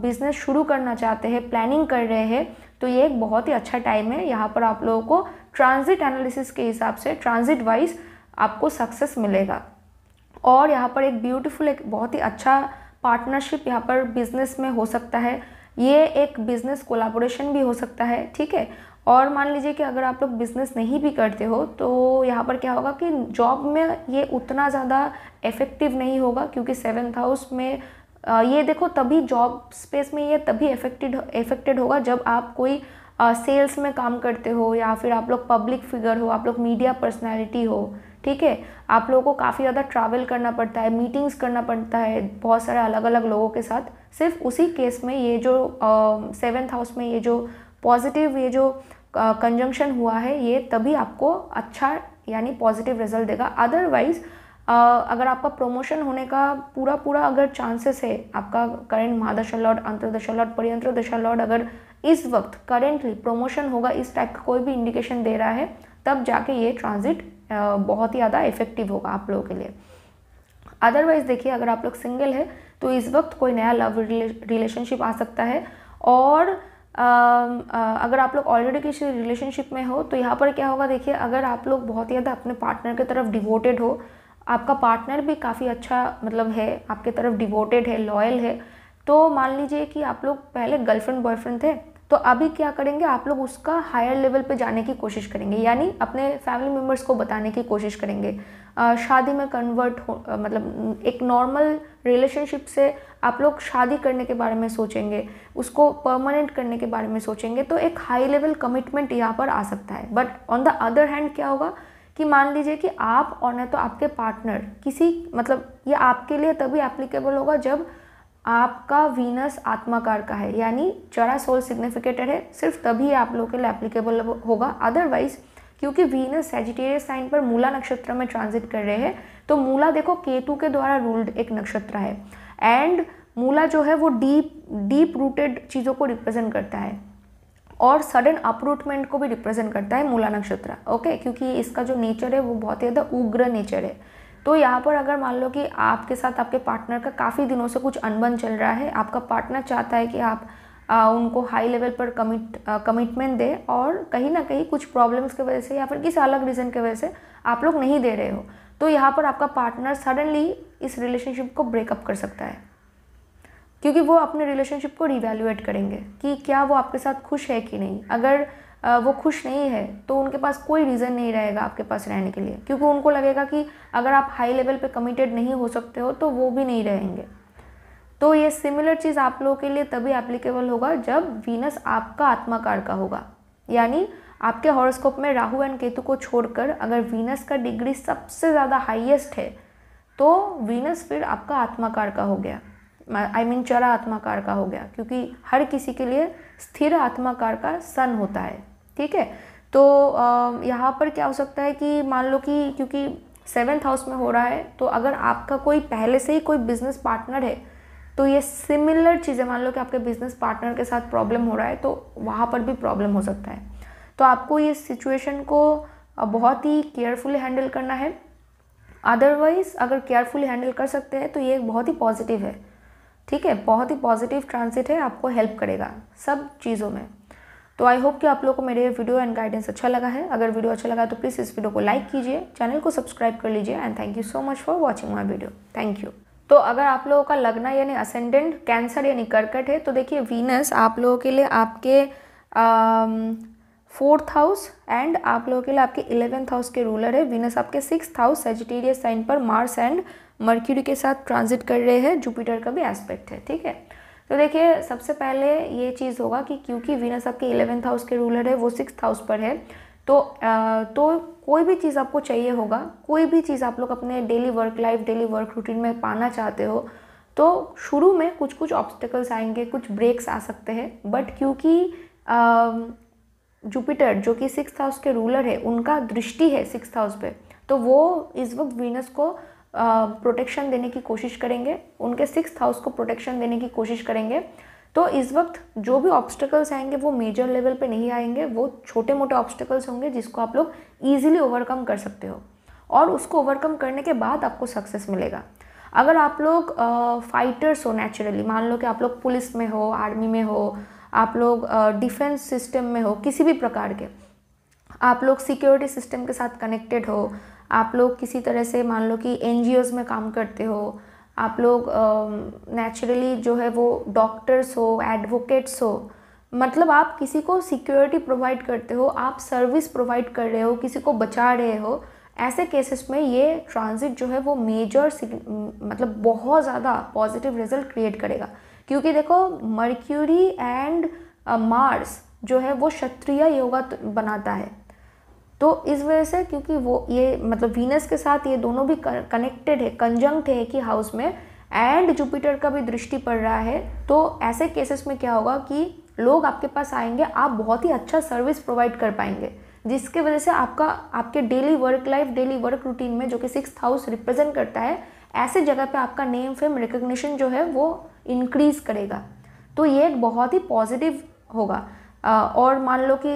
बिज़नेस शुरू करना चाहते हैं प्लानिंग कर रहे हैं तो ये एक बहुत ही अच्छा टाइम है यहाँ पर आप लोगों को ट्रांजिट एनालिसिस के हिसाब से ट्रांजिट वाइज आपको सक्सेस मिलेगा और यहाँ पर एक ब्यूटीफुल एक बहुत ही अच्छा पार्टनरशिप यहाँ पर बिजनेस में हो सकता है ये एक बिजनेस कोलाबोरेशन भी हो सकता है ठीक है और मान लीजिए कि अगर आप लोग बिजनेस नहीं भी करते हो तो यहाँ पर क्या होगा कि जॉब में ये उतना ज़्यादा इफ़ेक्टिव नहीं होगा क्योंकि सेवन्थ हाउस में ये देखो तभी जॉब स्पेस में ये तभी इफेक्टेड इफेक्टेड होगा जब आप कोई सेल्स में काम करते हो या फिर आप लोग पब्लिक फिगर हो आप लोग मीडिया पर्सनैलिटी हो ठीक है आप लोगों को काफ़ी ज़्यादा ट्रैवल करना पड़ता है मीटिंग्स करना पड़ता है बहुत सारे अलग अलग लोगों के साथ सिर्फ उसी केस में ये जो सेवन्थ हाउस में ये जो पॉजिटिव ये जो कंजंक्शन uh, हुआ है ये तभी आपको अच्छा यानी पॉजिटिव रिजल्ट देगा अदरवाइज़ uh, अगर आपका प्रमोशन होने का पूरा पूरा अगर चांसेस है आपका करेंट महादशा लॉर्ड अंतर्दशा लॉर्ड परियंत्र दशा लॉर्ड अगर इस वक्त करेंटली प्रमोशन होगा इस टाइप का कोई भी इंडिकेशन दे रहा है तब जाके ये ट्रांजिट बहुत ही ज़्यादा इफेक्टिव होगा आप लोगों के लिए अदरवाइज़ देखिए अगर आप लोग सिंगल है तो इस वक्त कोई नया लव रिलेशनशिप आ सकता है और अगर आप लोग ऑलरेडी किसी रिलेशनशिप में हो तो यहाँ पर क्या होगा देखिए अगर आप लोग बहुत ही ज़्यादा अपने पार्टनर की तरफ डिवोटेड हो आपका पार्टनर भी काफ़ी अच्छा मतलब है आपके तरफ डिवोटेड है लॉयल है तो मान लीजिए कि आप लोग पहले गर्लफ्रेंड बॉयफ्रेंड थे तो अभी क्या करेंगे आप लोग उसका हायर लेवल पे जाने की कोशिश करेंगे यानी अपने फैमिली मेम्बर्स को बताने की कोशिश करेंगे शादी में कन्वर्ट हो मतलब एक नॉर्मल रिलेशनशिप से आप लोग शादी करने के बारे में सोचेंगे उसको परमानेंट करने के बारे में सोचेंगे तो एक हाई लेवल कमिटमेंट यहाँ पर आ सकता है but on the other hand क्या होगा कि मान लीजिए कि आप और न तो आपके पार्टनर किसी मतलब ये आपके लिए तभी एप्लीकेबल होगा जब आपका वीनस आत्माकार का है यानी चरा सोल सिग्निफिकेटेड है सिर्फ तभी आप लोगों के लिए एप्लीकेबल होगा अदरवाइज क्योंकि वीनस सेजिटेरियस साइन पर मूला नक्षत्र में ट्रांजिट कर रहे हैं तो मूला देखो केतु के द्वारा रूल्ड एक नक्षत्र है एंड मूला जो है वो डीप डीप रूटेड चीज़ों को रिप्रेजेंट करता है और सडन अपरूटमेंट को भी रिप्रेजेंट करता है मूला नक्षत्र ओके क्योंकि इसका जो नेचर है वो बहुत ही ज़्यादा उग्र नेचर है तो यहाँ पर अगर मान लो कि आपके साथ आपके पार्टनर का काफ़ी दिनों से कुछ अनबन चल रहा है आपका पार्टनर चाहता है कि आप आ, उनको हाई लेवल पर कमिट कमिटमेंट दे और कहीं ना कहीं कुछ प्रॉब्लम्स की वजह से या फिर किसी अलग रीज़न की वजह से आप लोग नहीं दे रहे हो तो यहाँ पर आपका पार्टनर सडनली इस रिलेशनशिप को ब्रेकअप कर सकता है क्योंकि वो अपने रिलेशनशिप को रिवेल्यूएट करेंगे कि क्या वो आपके साथ खुश है कि नहीं अगर वो खुश नहीं है तो उनके पास कोई रीज़न नहीं रहेगा आपके पास रहने के लिए क्योंकि उनको लगेगा कि अगर आप हाई लेवल पे कमिटेड नहीं हो सकते हो तो वो भी नहीं रहेंगे तो ये सिमिलर चीज़ आप लोगों के लिए तभी एप्लीकेबल होगा जब वीनस आपका आत्माकार का होगा यानी आपके हॉरोस्कोप में राहु एंड केतु को छोड़कर अगर वीनस का डिग्री सबसे ज़्यादा हाईएस्ट है तो वीनस फिर आपका आत्माकार का हो गया आई मीन चरा आत्माकार का हो गया क्योंकि हर किसी के लिए स्थिर आत्माकार का सन होता है ठीक है तो यहाँ पर क्या हो सकता है कि मान लो कि क्योंकि सेवेंथ हाउस में हो रहा है तो अगर आपका कोई पहले से ही कोई बिजनेस पार्टनर है तो ये सिमिलर चीज़ें मान लो कि आपके बिजनेस पार्टनर के साथ प्रॉब्लम हो रहा है तो वहाँ पर भी प्रॉब्लम हो सकता है तो आपको ये सिचुएशन को बहुत ही केयरफुली हैंडल करना है अदरवाइज़ अगर केयरफुली हैंडल कर सकते हैं तो ये बहुत ही पॉजिटिव है ठीक है बहुत ही पॉजिटिव ट्रांसिट है आपको हेल्प करेगा सब चीज़ों में तो आई होप कि आप लोगों को मेरे वीडियो एंड गाइडेंस अच्छा लगा है अगर वीडियो अच्छा लगा तो प्लीज़ इस वीडियो को लाइक कीजिए चैनल को सब्सक्राइब कर लीजिए and thank you so much for watching my video thank you तो अगर आप लोगों का लगना यानी असेंडेंट कैंसर यानी कर्कट है तो देखिए वीनस आप लोगों के लिए आपके फोर्थ हाउस एंड आप लोगों के लिए आपके इलेवेंथ हाउस के रूलर है वीनस आपके सिक्स हाउस सेजिटेरियस साइन पर मार्स एंड मर्क्यूरी के साथ ट्रांजिट कर रहे हैं जुपिटर का भी एस्पेक्ट है ठीक है तो देखिए सबसे पहले ये चीज़ होगा कि क्योंकि वीनस आपके इलेवेंथ हाउस के रूलर है वो सिक्स हाउस पर है तो आ, तो कोई भी चीज़ आपको चाहिए होगा कोई भी चीज़ आप लोग अपने daily work life daily work routine में पाना चाहते हो तो शुरू में कुछ कुछ ऑब्स्टिकल्स आएंगे कुछ ब्रेक्स आ सकते हैं बट क्योंकि जुपिटर जो कि सिक्स हाउस के रूलर है उनका दृष्टि है सिक्स हाउस पे तो वो इस वक्त वीनस को प्रोटेक्शन देने की कोशिश करेंगे उनके सिक्स हाउस को प्रोटेक्शन देने की कोशिश करेंगे तो इस वक्त जो भी ऑब्स्टिकल्स आएंगे वो मेजर लेवल पे नहीं आएंगे वो छोटे मोटे ऑब्स्टिकल्स होंगे जिसको आप लोग ईजिली ओवरकम कर सकते हो और उसको ओवरकम करने के बाद आपको सक्सेस मिलेगा अगर आप लोग फाइटर्स हो नेचुरली मान लो कि आप लोग पुलिस में हो आर्मी में हो आप लोग डिफेंस सिस्टम में हो किसी भी प्रकार के आप लोग सिक्योरिटी सिस्टम के साथ कनेक्टेड हो आप लोग किसी तरह से मान लो कि एन में काम करते हो आप लोग नेचुरली जो है वो डॉक्टर्स हो एडवोकेट्स हो मतलब आप किसी को सिक्योरिटी प्रोवाइड करते हो आप सर्विस प्रोवाइड कर रहे हो किसी को बचा रहे हो ऐसे केसेस में ये ट्रांजिट जो है वो मेजर मतलब बहुत ज़्यादा पॉजिटिव रिजल्ट क्रिएट करेगा क्योंकि देखो मर्क्यूरी एंड मार्स जो है वो क्षत्रिय योगा बनाता है तो इस वजह से क्योंकि वो ये मतलब वीनस के साथ ये दोनों भी कनेक्टेड है कंजंक्ट है कि हाउस में एंड जुपिटर का भी दृष्टि पड़ रहा है तो ऐसे केसेस में क्या होगा कि लोग आपके पास आएंगे आप बहुत ही अच्छा सर्विस प्रोवाइड कर पाएंगे जिसके वजह से आपका आपके daily work life daily work routine में जो कि सिक्स हाउस रिप्रेजेंट करता है ऐसे जगह पे आपका नेम फेम रिकग्निशन जो है वो इंक्रीज़ करेगा तो ये एक बहुत ही पॉजिटिव होगा और मान लो कि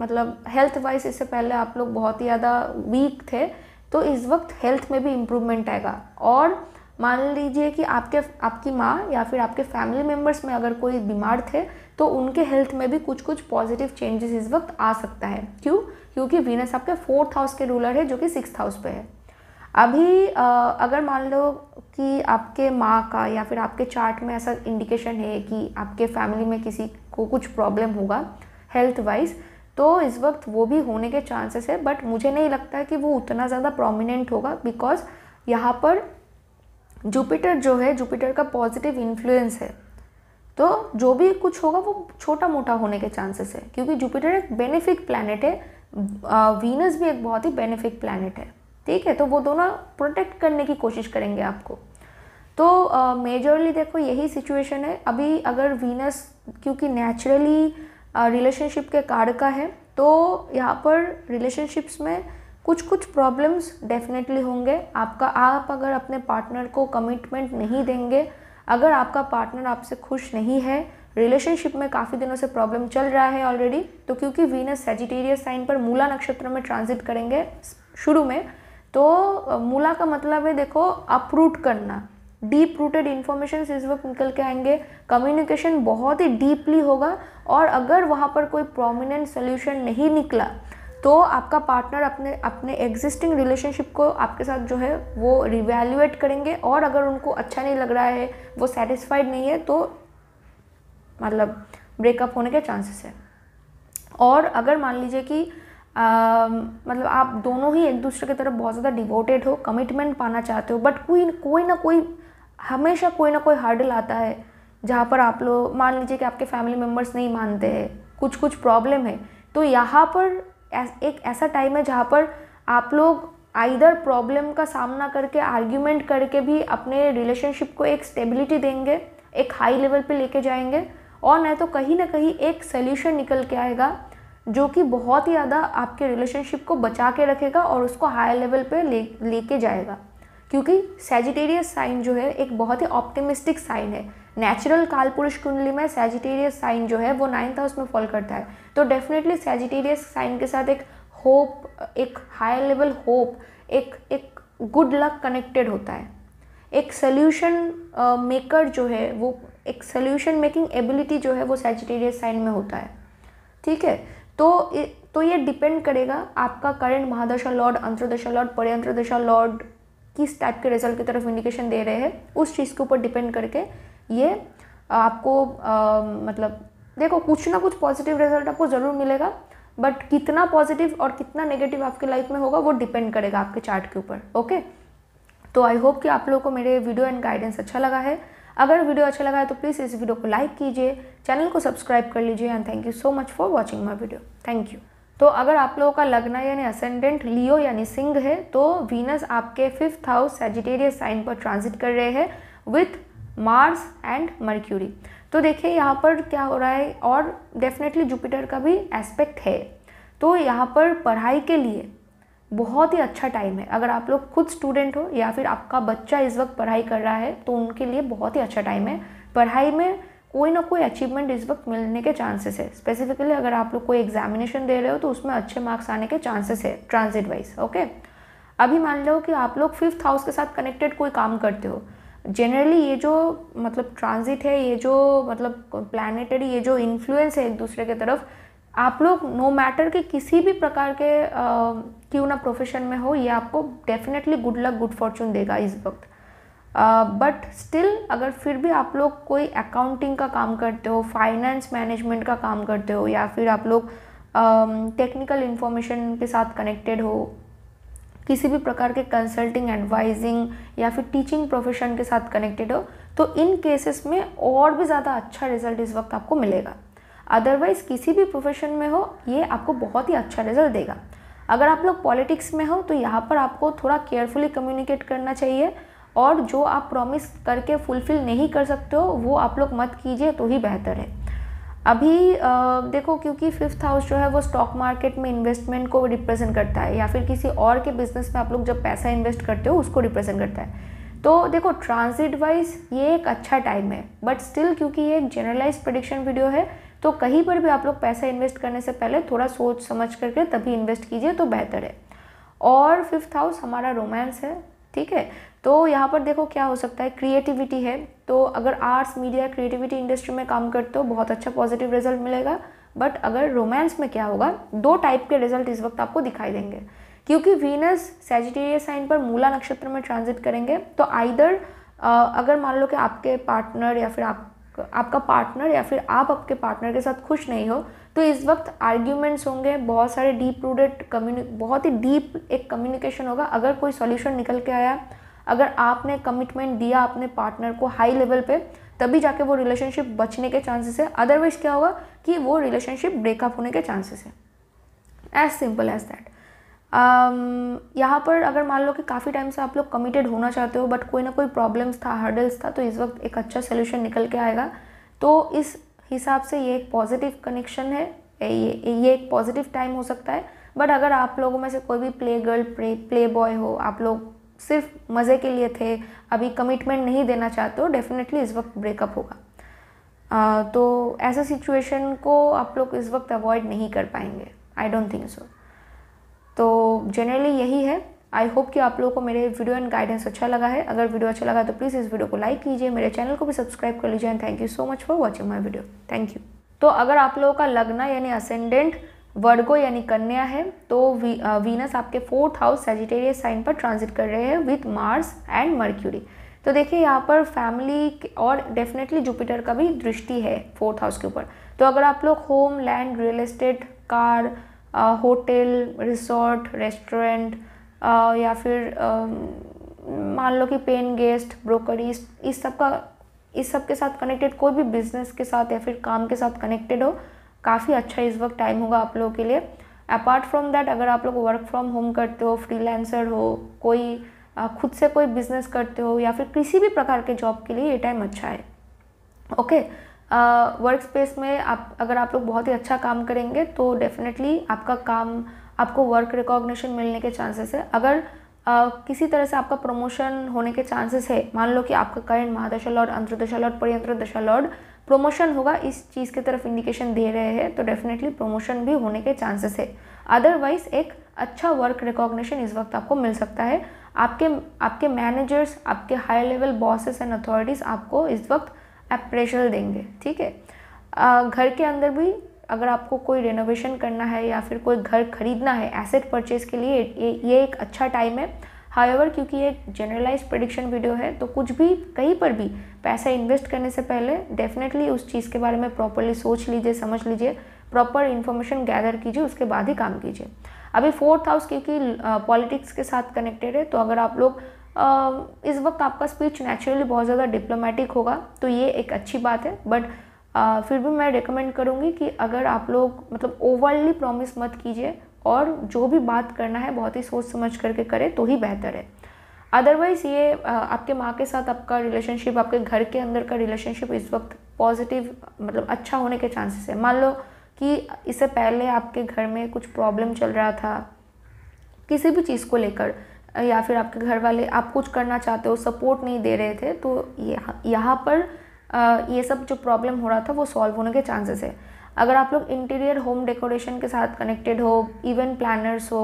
मतलब हेल्थ वाइज इससे पहले आप लोग बहुत ही ज़्यादा वीक थे तो इस वक्त हेल्थ में भी इम्प्रूवमेंट आएगा और मान लीजिए कि आपके आपकी माँ या फिर आपके फैमिली मेम्बर्स में अगर कोई बीमार थे तो उनके हेल्थ में भी कुछ कुछ पॉजिटिव चेंजेस इस वक्त आ सकता है क्यों क्योंकि वीनस आपके फोर्थ हाउस के रूलर है जो कि सिक्स हाउस पे है अभी आ, अगर मान लो कि आपके माँ का या फिर आपके चार्ट में ऐसा इंडिकेशन है कि आपके फैमिली में किसी को कुछ प्रॉब्लम होगा हेल्थ वाइज तो इस वक्त वो भी होने के चांसेस है बट मुझे नहीं लगता कि वो उतना ज़्यादा प्रोमिनेंट होगा बिकॉज यहाँ पर जुपिटर जो है जुपिटर का पॉजिटिव इन्फ्लुएंस है तो जो भी कुछ होगा वो छोटा मोटा होने के चांसेस है क्योंकि जुपिटर एक बेनिफिक प्लानट है वीनस भी एक बहुत ही बेनिफिक प्लानट है ठीक है तो वो दोनों प्रोटेक्ट करने की कोशिश करेंगे आपको तो मेजरली uh, देखो यही सिचुएशन है अभी अगर वीनस क्योंकि नेचुरली रिलेशनशिप के कार्ड का है तो यहाँ पर रिलेशनशिप्स में कुछ कुछ प्रॉब्लम्स डेफिनेटली होंगे आपका आप अगर अपने पार्टनर को कमिटमेंट नहीं देंगे अगर आपका पार्टनर आपसे खुश नहीं है रिलेशनशिप में काफ़ी दिनों से प्रॉब्लम चल रहा है ऑलरेडी तो क्योंकि वीनस सेजिटेरियस साइन पर मूला नक्षत्र में ट्रांजिट करेंगे शुरू में तो मूला का मतलब है देखो अपरूट करना डीप रूटेड इन्फॉर्मेशन इस वक्त निकल के आएंगे कम्युनिकेशन बहुत ही डीपली होगा और अगर वहाँ पर कोई प्रोमिनेंट सोल्यूशन नहीं निकला तो आपका पार्टनर अपने अपने एग्जिस्टिंग रिलेशनशिप को आपके साथ जो है वो रिवेल्यूएट करेंगे और अगर उनको अच्छा नहीं लग रहा है वो सेटिस्फाइड नहीं है तो मतलब ब्रेकअप होने के चांसेस है और अगर मान लीजिए कि आ, मतलब आप दोनों ही एक दूसरे की तरफ बहुत ज़्यादा डिवोटेड हो कमिटमेंट पाना चाहते हो बट कोई कोई ना कोई हमेशा कोई ना कोई हर्डल आता है जहाँ पर आप लोग मान लीजिए कि आपके फैमिली मेम्बर्स नहीं मानते हैं कुछ कुछ प्रॉब्लम है तो यहाँ पर एक ऐसा टाइम है जहाँ पर आप लोग आइदर प्रॉब्लम का सामना करके आर्ग्यूमेंट करके भी अपने रिलेशनशिप को एक स्टेबिलिटी देंगे एक हाई लेवल पे लेके जाएंगे और नहीं तो कहीं ना कहीं एक सल्यूशन निकल के आएगा जो कि बहुत ही ज़्यादा आपके रिलेशनशिप को बचा के रखेगा और उसको हाई लेवल पे ले लेके जाएगा क्योंकि सेजिटेरियस साइन जो है एक बहुत ही ऑप्टिमिस्टिक साइन है नेचुरल काल पुरुष कुंडली में सेजिटेरियस साइन जो है वो नाइन्थ हाउस में फॉल करता है तो डेफिनेटली सेजिटेरियस साइन के साथ एक होप एक हाई लेवल होप एक एक गुड लक कनेक्टेड होता है एक सोल्यूशन मेकर जो है वो एक सोल्यूशन मेकिंग एबिलिटी जो है वो सेजिटेरियस साइन में होता है ठीक है तो तो ये डिपेंड करेगा आपका करंट महादशा लॉर्ड अंतरदशा लॉर्ड पर्यंतरदशा लॉर्ड किस टाइप के रिजल्ट की तरफ इंडिकेशन दे रहे हैं उस चीज़ के ऊपर डिपेंड करके ये आपको आ, मतलब देखो कुछ ना कुछ पॉजिटिव रिजल्ट आपको ज़रूर मिलेगा बट कितना पॉजिटिव और कितना नेगेटिव आपके लाइफ में होगा वो डिपेंड करेगा आपके चार्ट के ऊपर ओके तो आई होप कि आप लोगों को मेरे वीडियो एंड गाइडेंस अच्छा लगा है अगर वीडियो अच्छा लगा है तो प्लीज़ इस वीडियो को लाइक कीजिए चैनल को सब्सक्राइब कर लीजिए and thank you so much for watching my video thank you तो अगर आप लोगों का लगना यानी असेंडेंट लियो यानी सिंह है तो वीनस आपके फिफ्थ हाउस सेजिटेरियस साइन पर ट्रांजिट कर रहे हैं विथ मार्स एंड मर्क्यूरी तो देखिए यहाँ पर क्या हो रहा है और डेफिनेटली जुपिटर का भी एस्पेक्ट है तो यहाँ पर पढ़ाई के लिए बहुत ही अच्छा टाइम है अगर आप लोग खुद स्टूडेंट हो या फिर आपका बच्चा इस वक्त पढ़ाई कर रहा है तो उनके लिए बहुत ही अच्छा टाइम है पढ़ाई में कोई ना कोई अचीवमेंट इस वक्त मिलने के चांसेस है स्पेसिफिकली अगर आप लोग कोई एग्जामिनेशन दे रहे हो तो उसमें अच्छे मार्क्स आने के चांसेस है ट्रांजिट वाइज ओके अभी मान लो कि आप लोग फिफ्थ हाउस के साथ कनेक्टेड कोई काम करते हो जनरली ये जो मतलब ट्रांजिट है ये जो मतलब प्लानिटरी ये जो इन्फ्लुएंस है एक दूसरे के तरफ आप लोग नो मैटर के किसी भी प्रकार के क्यों ना प्रोफेशन में हो ये आपको definitely good luck good fortune देगा इस वक्त बट uh, स्टिल अगर फिर भी आप लोग कोई अकाउंटिंग का काम करते हो फाइनेंस मैनेजमेंट का काम करते हो या फिर आप लोग टेक्निकल इन्फॉर्मेशन के साथ कनेक्टेड हो किसी भी प्रकार के कंसल्टिंग एडवाइजिंग या फिर टीचिंग प्रोफेशन के साथ कनेक्टेड हो तो इन केसेस में और भी ज़्यादा अच्छा रिजल्ट इस वक्त आपको मिलेगा अदरवाइज़ किसी भी प्रोफेशन में हो ये आपको बहुत ही अच्छा रिजल्ट देगा अगर आप लोग पॉलिटिक्स में हो तो यहाँ पर आपको थोड़ा केयरफुली कम्युनिकेट करना चाहिए और जो आप प्रॉमिस करके फुलफ़िल नहीं कर सकते हो वो आप लोग मत कीजिए तो ही बेहतर है अभी आ, देखो क्योंकि फिफ्थ हाउस जो है वो स्टॉक मार्केट में इन्वेस्टमेंट को रिप्रेजेंट करता है या फिर किसी और के बिजनेस में आप लोग जब पैसा इन्वेस्ट करते हो उसको रिप्रेजेंट करता है तो देखो ट्रांजिट वाइज ये एक अच्छा टाइम है बट स्टिल क्योंकि ये एक जनरलाइज प्रडिक्शन वीडियो है तो कहीं पर भी आप लोग पैसा इन्वेस्ट करने से पहले थोड़ा सोच समझ करके तभी इन्वेस्ट कीजिए तो बेहतर है और फिफ्थ हाउस हमारा रोमांस है ठीक है तो यहाँ पर देखो क्या हो सकता है क्रिएटिविटी है तो अगर आर्ट्स मीडिया क्रिएटिविटी इंडस्ट्री में काम करते हो बहुत अच्छा पॉजिटिव रिजल्ट मिलेगा बट अगर रोमांस में क्या होगा दो टाइप के रिजल्ट इस वक्त आपको दिखाई देंगे क्योंकि वीनस सेजिटेरियस साइन पर मूला नक्षत्र में ट्रांजिट करेंगे तो आइदर अगर मान लो कि आपके पार्टनर या फिर आप आपका पार्टनर या फिर आप आपके पार्टनर के साथ खुश नहीं हो तो इस वक्त आर्ग्यूमेंट्स होंगे बहुत सारे डीप रूटेड कम्युनिक बहुत ही डीप एक कम्युनिकेशन होगा अगर कोई सॉल्यूशन निकल के आया अगर आपने कमिटमेंट दिया अपने पार्टनर को हाई लेवल पे तभी जाके वो रिलेशनशिप बचने के चांसेस है अदरवाइज क्या होगा कि वो रिलेशनशिप ब्रेकअप होने के चांसेस है एज सिंपल एज दैट यहाँ पर अगर मान लो कि काफ़ी टाइम से आप लोग कमिटेड होना चाहते हो बट कोई ना कोई प्रॉब्लम्स था हर्डल्स था तो इस वक्त एक अच्छा सोल्यूशन निकल के आएगा तो इस हिसाब से ये एक पॉजिटिव कनेक्शन है ये ये एक पॉजिटिव टाइम हो सकता है बट अगर आप लोगों में से कोई भी प्ले गर्ल प्ले बॉय हो आप लोग सिर्फ मज़े के लिए थे अभी कमिटमेंट नहीं देना चाहते हो डेफिनेटली इस वक्त ब्रेकअप होगा तो ऐसा सिचुएशन को आप लोग इस वक्त अवॉइड नहीं कर पाएंगे आई डोंट थिंक सो तो जनरली यही है आई होप कि आप लोगों को मेरे वीडियो एंड गाइडेंस अच्छा लगा है अगर वीडियो अच्छा लगा तो प्लीज़ इस वीडियो को लाइक कीजिए मेरे चैनल को भी सब्सक्राइब कर लीजिए and thank you so much for watching my video thank you तो अगर आप लोगों का लगना यानी असेंडेंट वर्गो यानी कन्या है तो वी, वीनस आपके फोर्थ हाउस सेजिटेरियस साइन पर ट्रांजिट कर रहे हैं विथ मार्स एंड मर्क्यूरी तो देखिए यहाँ पर फैमिली और डेफिनेटली जुपिटर का भी दृष्टि है फोर्थ हाउस के ऊपर तो अगर आप लोग home land real estate car hotel resort restaurant या फिर मान लो कि पेन गेस्ट ब्रोकरी इस सब का इस सब के साथ कनेक्टेड कोई भी बिजनेस के साथ या फिर काम के साथ कनेक्टेड हो काफ़ी अच्छा इस वक्त टाइम होगा आप लोगों के लिए अपार्ट फ्रॉम दैट अगर आप लोग वर्क फ्रॉम होम करते हो फ्रीलैंसर हो कोई खुद से कोई बिजनेस करते हो या फिर किसी भी प्रकार के जॉब के लिए ये टाइम अच्छा है ओके वर्क स्पेस में आप अगर आप लोग बहुत ही अच्छा काम करेंगे तो डेफिनेटली आपका काम आपको वर्क रिकॉग्निशन मिलने के चांसेस है अगर Uh, किसी तरह से आपका प्रमोशन होने के चांसेस है मान लो कि आपका करेंट महादशा लॉर्ड अंतर्दशा लॉर्ड परियंत्र दशा लॉर्ड प्रमोशन होगा इस चीज़ की तरफ इंडिकेशन दे रहे हैं तो डेफिनेटली प्रमोशन भी होने के चांसेस है अदरवाइज एक अच्छा वर्क रिकॉग्निशन इस वक्त आपको मिल सकता है आपके आपके मैनेजर्स आपके high level bosses and authorities आपको इस वक्त अप्रेशल देंगे ठीक है घर के अंदर भी अगर आपको कोई रेनोवेशन करना है या फिर कोई घर खरीदना है एसेट परचेज के लिए ये ये एक अच्छा टाइम है हाईओवर क्योंकि ये जनरलाइज प्रडिक्शन वीडियो है तो कुछ भी कहीं पर भी पैसा इन्वेस्ट करने से पहले डेफिनेटली उस चीज़ के बारे में प्रॉपरली सोच लीजिए समझ लीजिए प्रॉपर इन्फॉर्मेशन गैदर कीजिए उसके बाद ही काम कीजिए अभी फोर्थ हाउस क्योंकि पॉलिटिक्स के साथ कनेक्टेड है तो अगर आप लोग uh, इस वक्त आपका स्पीच नेचुरली बहुत ज़्यादा डिप्लोमेटिक होगा तो ये एक अच्छी बात है बट uh, फिर भी मैं रिकमेंड करूँगी कि अगर आप लोग मतलब ओवरली प्रॉमिस मत कीजिए और जो भी बात करना है बहुत ही सोच समझ करके करें तो ही बेहतर है अदरवाइज़ ये आपके माँ के साथ आपका रिलेशनशिप आपके घर के अंदर का रिलेशनशिप इस वक्त पॉजिटिव मतलब अच्छा होने के चांसेस है मान लो कि इससे पहले आपके घर में कुछ प्रॉब्लम चल रहा था किसी भी चीज़ को लेकर या फिर आपके घर वाले आप कुछ करना चाहते हो सपोर्ट नहीं दे रहे थे तो ये यहाँ पर ये सब जो प्रॉब्लम हो रहा था वो सॉल्व होने के चांसेस है अगर आप लोग इंटीरियर होम डेकोरेशन के साथ कनेक्टेड हो इवेंट प्लानर्स हो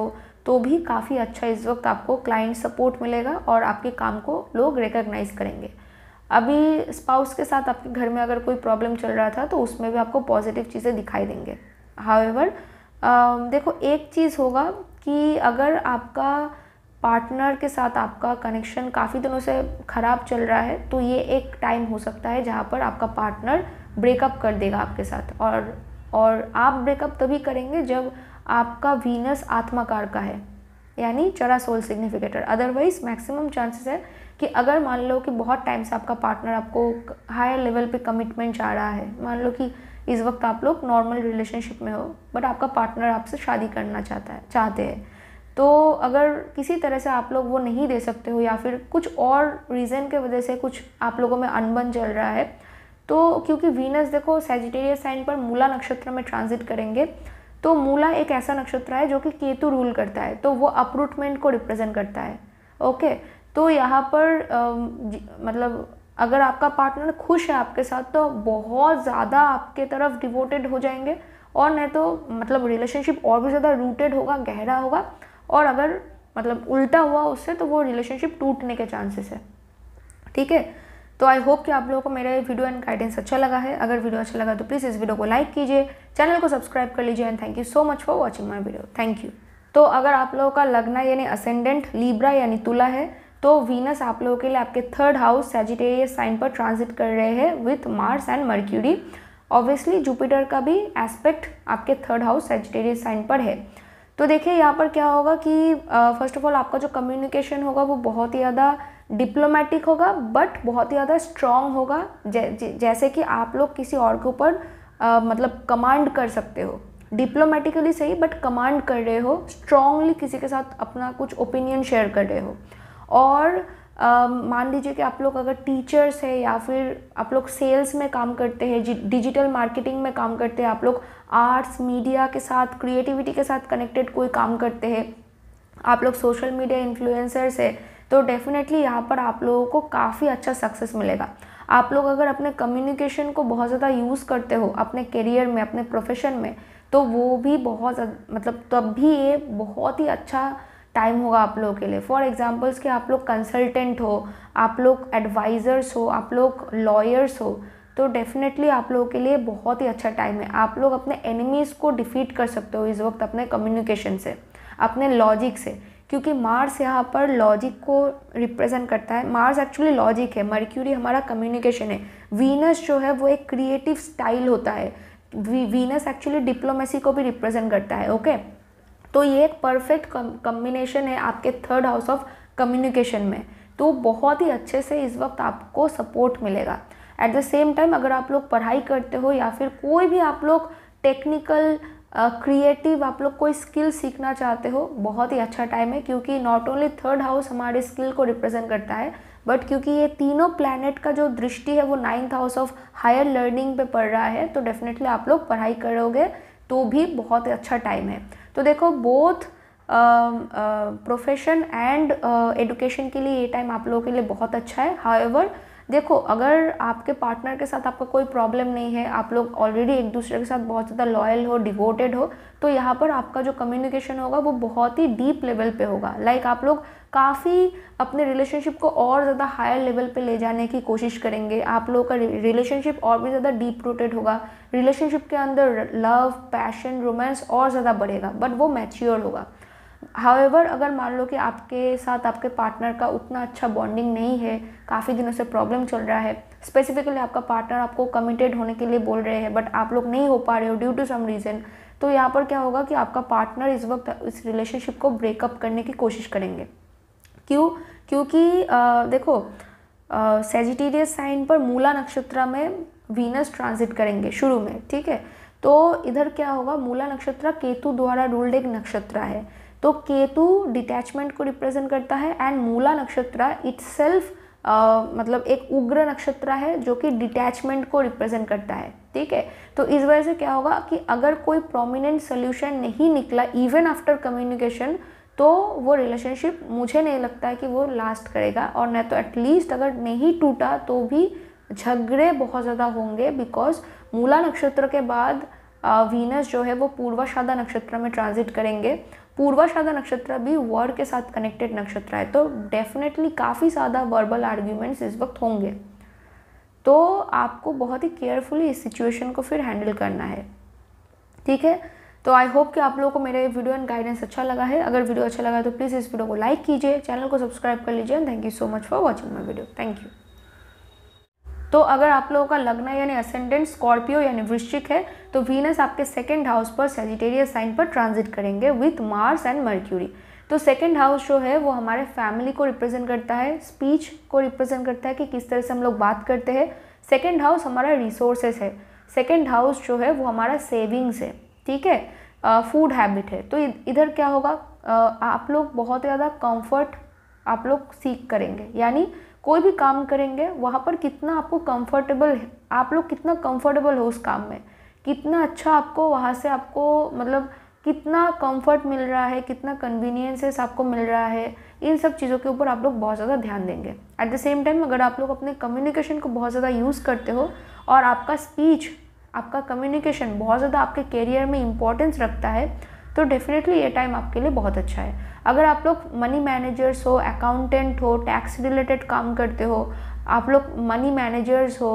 तो भी काफ़ी अच्छा इस वक्त आपको क्लाइंट सपोर्ट मिलेगा और आपके काम को लोग रिकग्नाइज करेंगे अभी स्पाउस के साथ आपके घर में अगर कोई प्रॉब्लम चल रहा था तो उसमें भी आपको पॉजिटिव चीज़ें दिखाई देंगे हावेवर देखो एक चीज़ होगा कि अगर आपका पार्टनर के साथ आपका कनेक्शन काफ़ी दिनों से ख़राब चल रहा है तो ये एक टाइम हो सकता है जहाँ पर आपका पार्टनर ब्रेकअप कर देगा आपके साथ और और आप ब्रेकअप तभी करेंगे जब आपका वीनस आत्माकार का है यानी चरा soul significator otherwise maximum chances है कि अगर मान लो कि बहुत टाइम से आपका पार्टनर आपको हायर लेवल पे कमिटमेंट चाह रहा है मान लो कि इस वक्त आप लोग नॉर्मल रिलेशनशिप में हो बट आपका पार्टनर आपसे शादी करना चाहता है चाहते हैं तो अगर किसी तरह से आप लोग वो नहीं दे सकते हो या फिर कुछ और रीज़न के वजह से कुछ आप लोगों में अनबन चल रहा है तो क्योंकि वीनस देखो सेजिटेरियस साइन पर मूला नक्षत्र में ट्रांजिट करेंगे तो मूला एक ऐसा नक्षत्र है जो कि केतु रूल करता है तो वो अपरूटमेंट को रिप्रेजेंट करता है ओके तो यहाँ पर आ, मतलब अगर आपका पार्टनर खुश है आपके साथ तो बहुत ज़्यादा आपके तरफ डिवोटेड हो जाएंगे और नहीं तो मतलब रिलेशनशिप और भी ज़्यादा रूटेड होगा गहरा होगा और अगर मतलब उल्टा हुआ उससे तो वो रिलेशनशिप टूटने के चांसेस है ठीक है तो आई होप कि आप लोगों को मेरा वीडियो एंड गाइडेंस अच्छा लगा है अगर वीडियो अच्छा लगा तो प्लीज़ इस वीडियो को लाइक कीजिए चैनल को सब्सक्राइब कर लीजिए and thank you so much for watching my video thank you तो अगर आप लोगों का लगना यानी असेंडेंट लीब्रा यानी तुला है तो वीनस आप लोगों के लिए आपके थर्ड हाउस सेजिटेरियस साइन पर ट्रांजिट कर रहे हैं with Mars and Mercury obviously Jupiter का भी एस्पेक्ट आपके थर्ड हाउस सेजिटेरियस साइन पर है तो देखिए यहाँ पर क्या होगा कि फर्स्ट ऑफ ऑल आपका जो कम्युनिकेशन होगा वो बहुत ही ज़्यादा डिप्लोमेटिक होगा बट बहुत ही ज़्यादा स्ट्रॉन्ग होगा जै, जैसे कि आप लोग किसी और के ऊपर मतलब कमांड कर सकते हो डिप्लोमेटिकली सही बट कमांड कर रहे हो स्ट्रांगली किसी के साथ अपना कुछ ओपिनियन शेयर कर रहे हो और मान लीजिए कि आप लोग अगर टीचर्स हैं या फिर आप लोग सेल्स में काम करते हैं डिजिटल मार्केटिंग में काम करते हैं आप लोग आर्ट्स मीडिया के साथ क्रिएटिविटी के साथ कनेक्टेड कोई काम करते हैं आप लोग सोशल मीडिया इन्फ्लुएंसर्स है तो डेफिनेटली यहाँ पर आप लोगों को काफ़ी अच्छा सक्सेस मिलेगा आप लोग अगर अपने कम्युनिकेशन को बहुत ज़्यादा यूज़ करते हो अपने करियर में अपने प्रोफेशन में तो वो भी बहुत मतलब तब भी ये बहुत ही अच्छा टाइम होगा आप लोगों के लिए फॉर एग्जाम्पल्स कि आप लोग कंसल्टेंट हो आप लोग एडवाइज़र्स हो आप लोग लॉयर्स हो तो डेफिनेटली आप लोगों के लिए बहुत ही अच्छा टाइम है आप लोग अपने एनिमीज़ को डिफीट कर सकते हो इस वक्त अपने कम्युनिकेशन से अपने लॉजिक से क्योंकि मार्स यहाँ पर लॉजिक को रिप्रेजेंट करता है मार्स एक्चुअली लॉजिक है मर्क्यूरी हमारा कम्युनिकेशन है वीनस जो है वो एक क्रिएटिव स्टाइल होता है वीनस एक्चुअली डिप्लोमेसी को भी रिप्रेजेंट करता है ओके तो ये एक परफेक्ट कम्बिनेशन है आपके थर्ड हाउस ऑफ कम्युनिकेशन में तो बहुत ही अच्छे से इस वक्त आपको सपोर्ट मिलेगा एट द सेम टाइम अगर आप लोग पढ़ाई करते हो या फिर कोई भी आप लोग टेक्निकल क्रिएटिव uh, आप लोग कोई स्किल सीखना चाहते हो बहुत ही अच्छा टाइम है क्योंकि नॉट ओनली थर्ड हाउस हमारे स्किल को रिप्रेजेंट करता है बट क्योंकि ये तीनों प्लानट का जो दृष्टि है वो ninth house of higher learning पे पड़ रहा है तो डेफिनेटली आप लोग पढ़ाई करोगे तो भी बहुत ही अच्छा टाइम है तो देखो बोथ प्रोफेशन एंड एडुकेशन के लिए ये टाइम आप लोगों के लिए बहुत अच्छा है हाउ देखो अगर आपके पार्टनर के साथ आपका कोई प्रॉब्लम नहीं है आप लोग ऑलरेडी एक दूसरे के साथ बहुत ज़्यादा लॉयल हो डिवोटेड हो तो यहाँ पर आपका जो कम्युनिकेशन होगा वो बहुत ही डीप लेवल पे होगा लाइक आप लोग काफ़ी अपने रिलेशनशिप को और ज़्यादा हायर लेवल पे ले जाने की कोशिश करेंगे आप लोगों का रिलेशनशिप और भी ज़्यादा डीप रूटेड होगा रिलेशनशिप के अंदर लव पैशन रोमांस और ज़्यादा बढ़ेगा बट वो मैच्योर होगा हाउएवर अगर मान लो कि आपके साथ आपके पार्टनर का उतना अच्छा बॉन्डिंग नहीं है काफ़ी दिनों से प्रॉब्लम चल रहा है स्पेसिफिकली आपका पार्टनर आपको कमिटेड होने के लिए बोल रहे हैं बट आप लोग नहीं हो पा रहे हो ड्यू टू सम रीज़न तो यहाँ पर क्या होगा कि आपका पार्टनर इस वक्त इस रिलेशनशिप को ब्रेकअप करने की कोशिश करेंगे क्यों क्योंकि आ, देखो सेजिटेरियस साइन पर मूला नक्षत्र में वीनस ट्रांजिट करेंगे शुरू में ठीक है तो इधर क्या होगा मूला नक्षत्र केतु द्वारा रूल्ड एक नक्षत्र है तो केतु डिटैचमेंट को रिप्रेजेंट करता है एंड मूला नक्षत्र इट्स Uh, मतलब एक उग्र नक्षत्र है जो कि डिटैचमेंट को रिप्रेजेंट करता है ठीक है तो इस वजह से क्या होगा कि अगर कोई प्रोमिनेंट सोल्यूशन नहीं निकला इवन आफ्टर कम्युनिकेशन तो वो रिलेशनशिप मुझे नहीं लगता है कि वो लास्ट करेगा और न तो एटलीस्ट अगर नहीं टूटा तो भी झगड़े बहुत ज़्यादा होंगे बिकॉज मूला नक्षत्र के बाद वीनस जो है वो पूर्वाशादा नक्षत्र में ट्रांजिट करेंगे पूर्वाशाधा नक्षत्र भी वर्ड के साथ कनेक्टेड नक्षत्र है तो डेफिनेटली काफ़ी ज़्यादा वर्बल आर्ग्यूमेंट्स इस वक्त होंगे तो आपको बहुत ही केयरफुली इस सिचुएशन को फिर हैंडल करना है ठीक है तो आई होप कि आप लोगों को मेरा ये वीडियो एंड गाइडेंस अच्छा लगा है अगर वीडियो अच्छा लगा तो प्लीज़ इस वीडियो को लाइक कीजिए चैनल को सब्सक्राइब कर लीजिए and thank you so much for watching my video thank you तो अगर आप लोगों का लग्न यानी असेंडेंट स्कॉर्पियो यानी वृश्चिक है तो वीनस आपके सेकेंड हाउस पर सेजिटेरियस साइन पर ट्रांजिट करेंगे विथ मार्स एंड मर्क्यूरी तो सेकेंड हाउस जो है वो हमारे फैमिली को रिप्रेजेंट करता है स्पीच को रिप्रेजेंट करता है कि किस तरह से हम लोग बात करते हैं सेकेंड हाउस हमारा रिसोर्सेस है सेकेंड हाउस जो है वो हमारा सेविंग्स है ठीक है फूड हैबिट है तो इधर क्या होगा uh, आप लोग बहुत ज़्यादा कंफर्ट आप लोग सीख करेंगे यानी कोई भी काम करेंगे वहाँ पर कितना आपको कंफर्टेबल आप लोग कितना कंफर्टेबल हो उस काम में कितना अच्छा आपको वहाँ से आपको मतलब कितना कंफर्ट मिल रहा है कितना कन्वीनियंसेस आपको मिल रहा है इन सब चीज़ों के ऊपर आप लोग बहुत ज़्यादा ध्यान देंगे एट द सेम टाइम अगर आप लोग अपने कम्युनिकेशन को बहुत ज़्यादा यूज़ करते हो और आपका स्पीच आपका कम्युनिकेशन बहुत ज़्यादा आपके कैरियर में इंपॉर्टेंस रखता है तो डेफिनेटली ये टाइम आपके लिए बहुत अच्छा है अगर आप लोग मनी मैनेजर्स हो अकाउंटेंट हो टैक्स रिलेटेड काम करते हो आप लोग मनी मैनेजर्स हो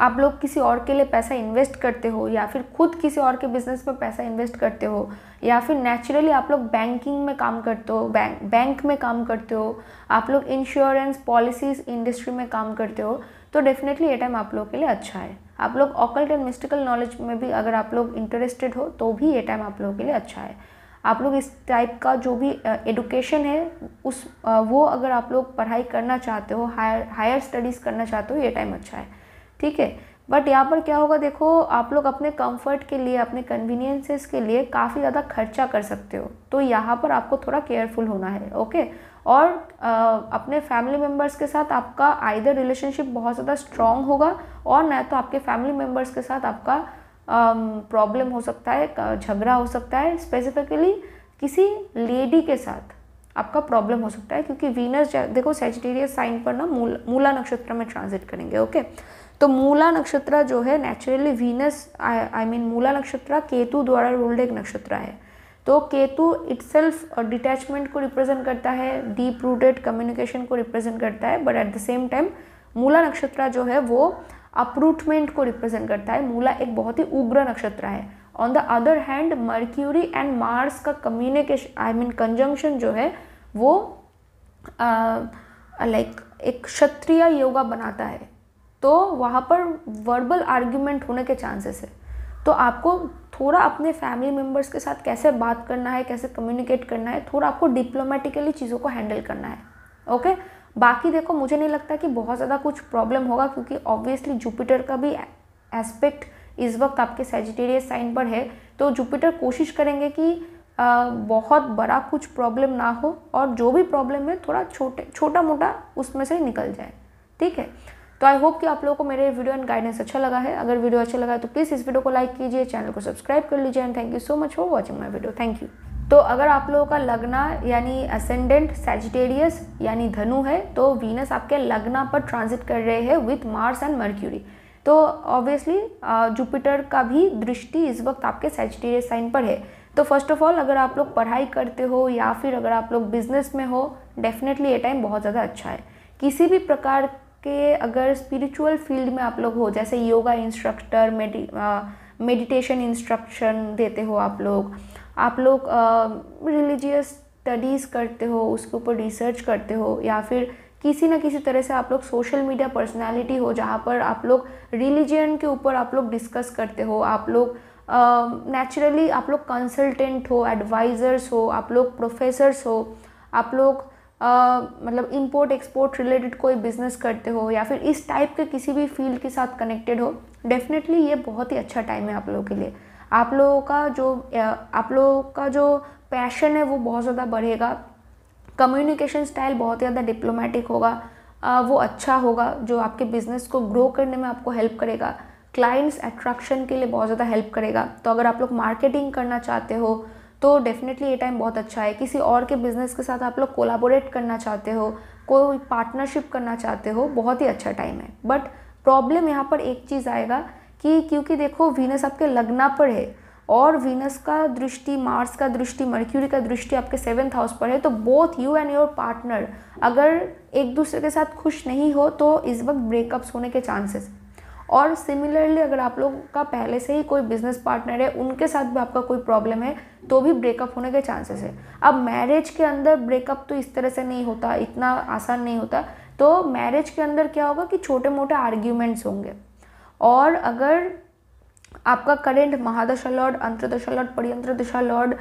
आप लोग किसी और के लिए पैसा इन्वेस्ट करते हो या फिर खुद किसी और के बिजनेस में पैसा इन्वेस्ट करते हो या फिर नेचुरली आप लोग बैंकिंग में काम करते हो बैंक बैंक में काम करते हो आप लोग इंश्योरेंस पॉलिसीज इंडस्ट्री में काम करते हो तो डेफिनेटली ये टाइम आप लोग के लिए अच्छा है आप लोग ऑकल्ट एंड मिस्टिकल नॉलेज में भी अगर आप लोग इंटरेस्टेड हो तो भी ये टाइम आप लोगों के लिए अच्छा है आप लोग इस टाइप का जो भी एडुकेशन है उस वो अगर आप लोग पढ़ाई करना चाहते हो हायर हायर स्टडीज़ करना चाहते हो ये टाइम अच्छा है ठीक है बट यहाँ पर क्या होगा देखो आप लोग अपने कंफर्ट के लिए अपने कन्वीनियंसेस के लिए काफ़ी ज़्यादा खर्चा कर सकते हो तो यहाँ पर आपको थोड़ा केयरफुल होना है ओके और आ, अपने फैमिली मेम्बर्स के साथ आपका आइदर रिलेशनशिप बहुत ज़्यादा स्ट्रॉन्ग होगा और ना तो आपके फैमिली मेम्बर्स के साथ आपका प्रॉब्लम um, हो सकता है झगड़ा हो सकता है स्पेसिफिकली किसी लेडी के साथ आपका प्रॉब्लम हो सकता है क्योंकि वीनस देखो सेजिटेरियस साइन पर ना मूल मूला नक्षत्र में ट्रांजिट करेंगे ओके तो मूला नक्षत्र जो है naturally Venus I mean Mula नक्षत्र केतु द्वारा रूल्ड एक नक्षत्र है तो केतु इट्सल्फ डिटैचमेंट को रिप्रेजेंट करता है डीप रूटेड कम्युनिकेशन को रिप्रेजेंट करता है but at the same time Mula नक्षत्र जो है वो अप्रूटमेंट को रिप्रेजेंट करता है मूला एक बहुत ही उग्र नक्षत्र है on the other hand Mercury and Mars का कम्युनिकेशन आई मीन कंजंक्शन जो है वो लाइक एक क्षत्रिय योगा बनाता है तो वहाँ पर वर्बल आर्ग्यूमेंट होने के चांसेस है तो आपको थोड़ा अपने फैमिली मेम्बर्स के साथ कैसे बात करना है कैसे कम्युनिकेट करना है थोड़ा आपको डिप्लोमेटिकली चीज़ों को हैंडल करना है ओके okay? बाकी देखो मुझे नहीं लगता कि बहुत ज़्यादा कुछ प्रॉब्लम होगा क्योंकि ऑब्वियसली जुपिटर का भी एस्पेक्ट इस वक्त आपके सेजिटेरियस साइन पर है तो जुपिटर कोशिश करेंगे कि आ, बहुत बड़ा कुछ प्रॉब्लम ना हो और जो भी प्रॉब्लम है थोड़ा छोटे छोटा मोटा उसमें से निकल जाए ठीक है तो आई होप कि आप लोगों को मेरे वीडियो एंड गाइडेंस अच्छा लगा है अगर वीडियो अच्छा लगा है तो प्लीज़ इस वीडियो को लाइक कीजिए चैनल को सब्सक्राइब कर लीजिए and thank you so much for watching my video thank you तो अगर आप लोगों का लगना यानी असेंडेंट सेजिटेरियस यानी धनु है तो वीनस आपके लगना पर ट्रांजिट कर रहे हैं विथ मार्स एंड मर्क्यूरी तो ऑब्वियसली जुपिटर का भी दृष्टि इस वक्त आपके सेजिटेरियस साइन पर है तो फर्स्ट ऑफ ऑल अगर आप लोग पढ़ाई करते हो या फिर अगर आप लोग बिजनेस में हो डेफिनेटली ये टाइम बहुत ज़्यादा अच्छा है किसी भी प्रकार के अगर स्पिरिचुअल फील्ड में आप लोग हो जैसे योगा इंस्ट्रक्टर मेडिटेशन इंस्ट्रक्शन देते हो आप लोग आप लोग रिलीजियस स्टडीज़ करते हो उसके ऊपर रिसर्च करते हो या फिर किसी ना किसी तरह से आप लोग सोशल मीडिया पर्सनालिटी हो जहाँ पर आप लोग रिलीजन के ऊपर आप लोग डिस्कस करते हो आप लोग नेचुरली uh, आप लोग कंसल्टेंट हो एडवाइज़र्स हो आप लोग प्रोफेसर्स हो आप लोग uh, मतलब इंपोर्ट एक्सपोर्ट रिलेटेड कोई बिजनेस करते हो या फिर इस टाइप के किसी भी फील्ड के साथ कनेक्टेड हो डेफिनेटली ये बहुत ही अच्छा टाइम है आप लोगों के लिए आप लोगों का जो आप लोगों का जो पैशन है वो बहुत ज़्यादा बढ़ेगा कम्युनिकेशन स्टाइल बहुत ज़्यादा डिप्लोमेटिक होगा वो अच्छा होगा जो आपके बिज़नेस को ग्रो करने में आपको हेल्प करेगा क्लाइंट्स अट्रैक्शन के लिए बहुत ज़्यादा हेल्प करेगा तो अगर आप लोग मार्केटिंग करना चाहते हो तो डेफिनेटली ये टाइम बहुत अच्छा है किसी और के बिज़नेस के साथ आप लोग कोलाबोरेट करना चाहते हो कोई पार्टनरशिप करना चाहते हो बहुत ही अच्छा टाइम है बट प्रॉब्लम यहाँ पर एक चीज़ आएगा कि क्योंकि देखो वीनस आपके लगना पर है और वीनस का दृष्टि मार्स का दृष्टि मर्क्यूरी का दृष्टि आपके सेवन्थ हाउस पर है तो both you and your partner अगर एक दूसरे के साथ खुश नहीं हो तो इस वक्त ब्रेकअप्स होने के चांसेस और सिमिलरली अगर आप लोग का पहले से ही कोई बिजनेस पार्टनर है उनके साथ भी आपका कोई प्रॉब्लम है तो भी ब्रेकअप होने के चांसेस है अब मैरिज के अंदर ब्रेकअप तो इस तरह से नहीं होता इतना आसान नहीं होता तो मैरिज के अंदर क्या होगा कि छोटे मोटे आर्ग्यूमेंट्स होंगे और अगर आपका करेंट महादशा लॉर्ड अंतरदशा लॉर्ड परियंत्र दशा लॉर्ड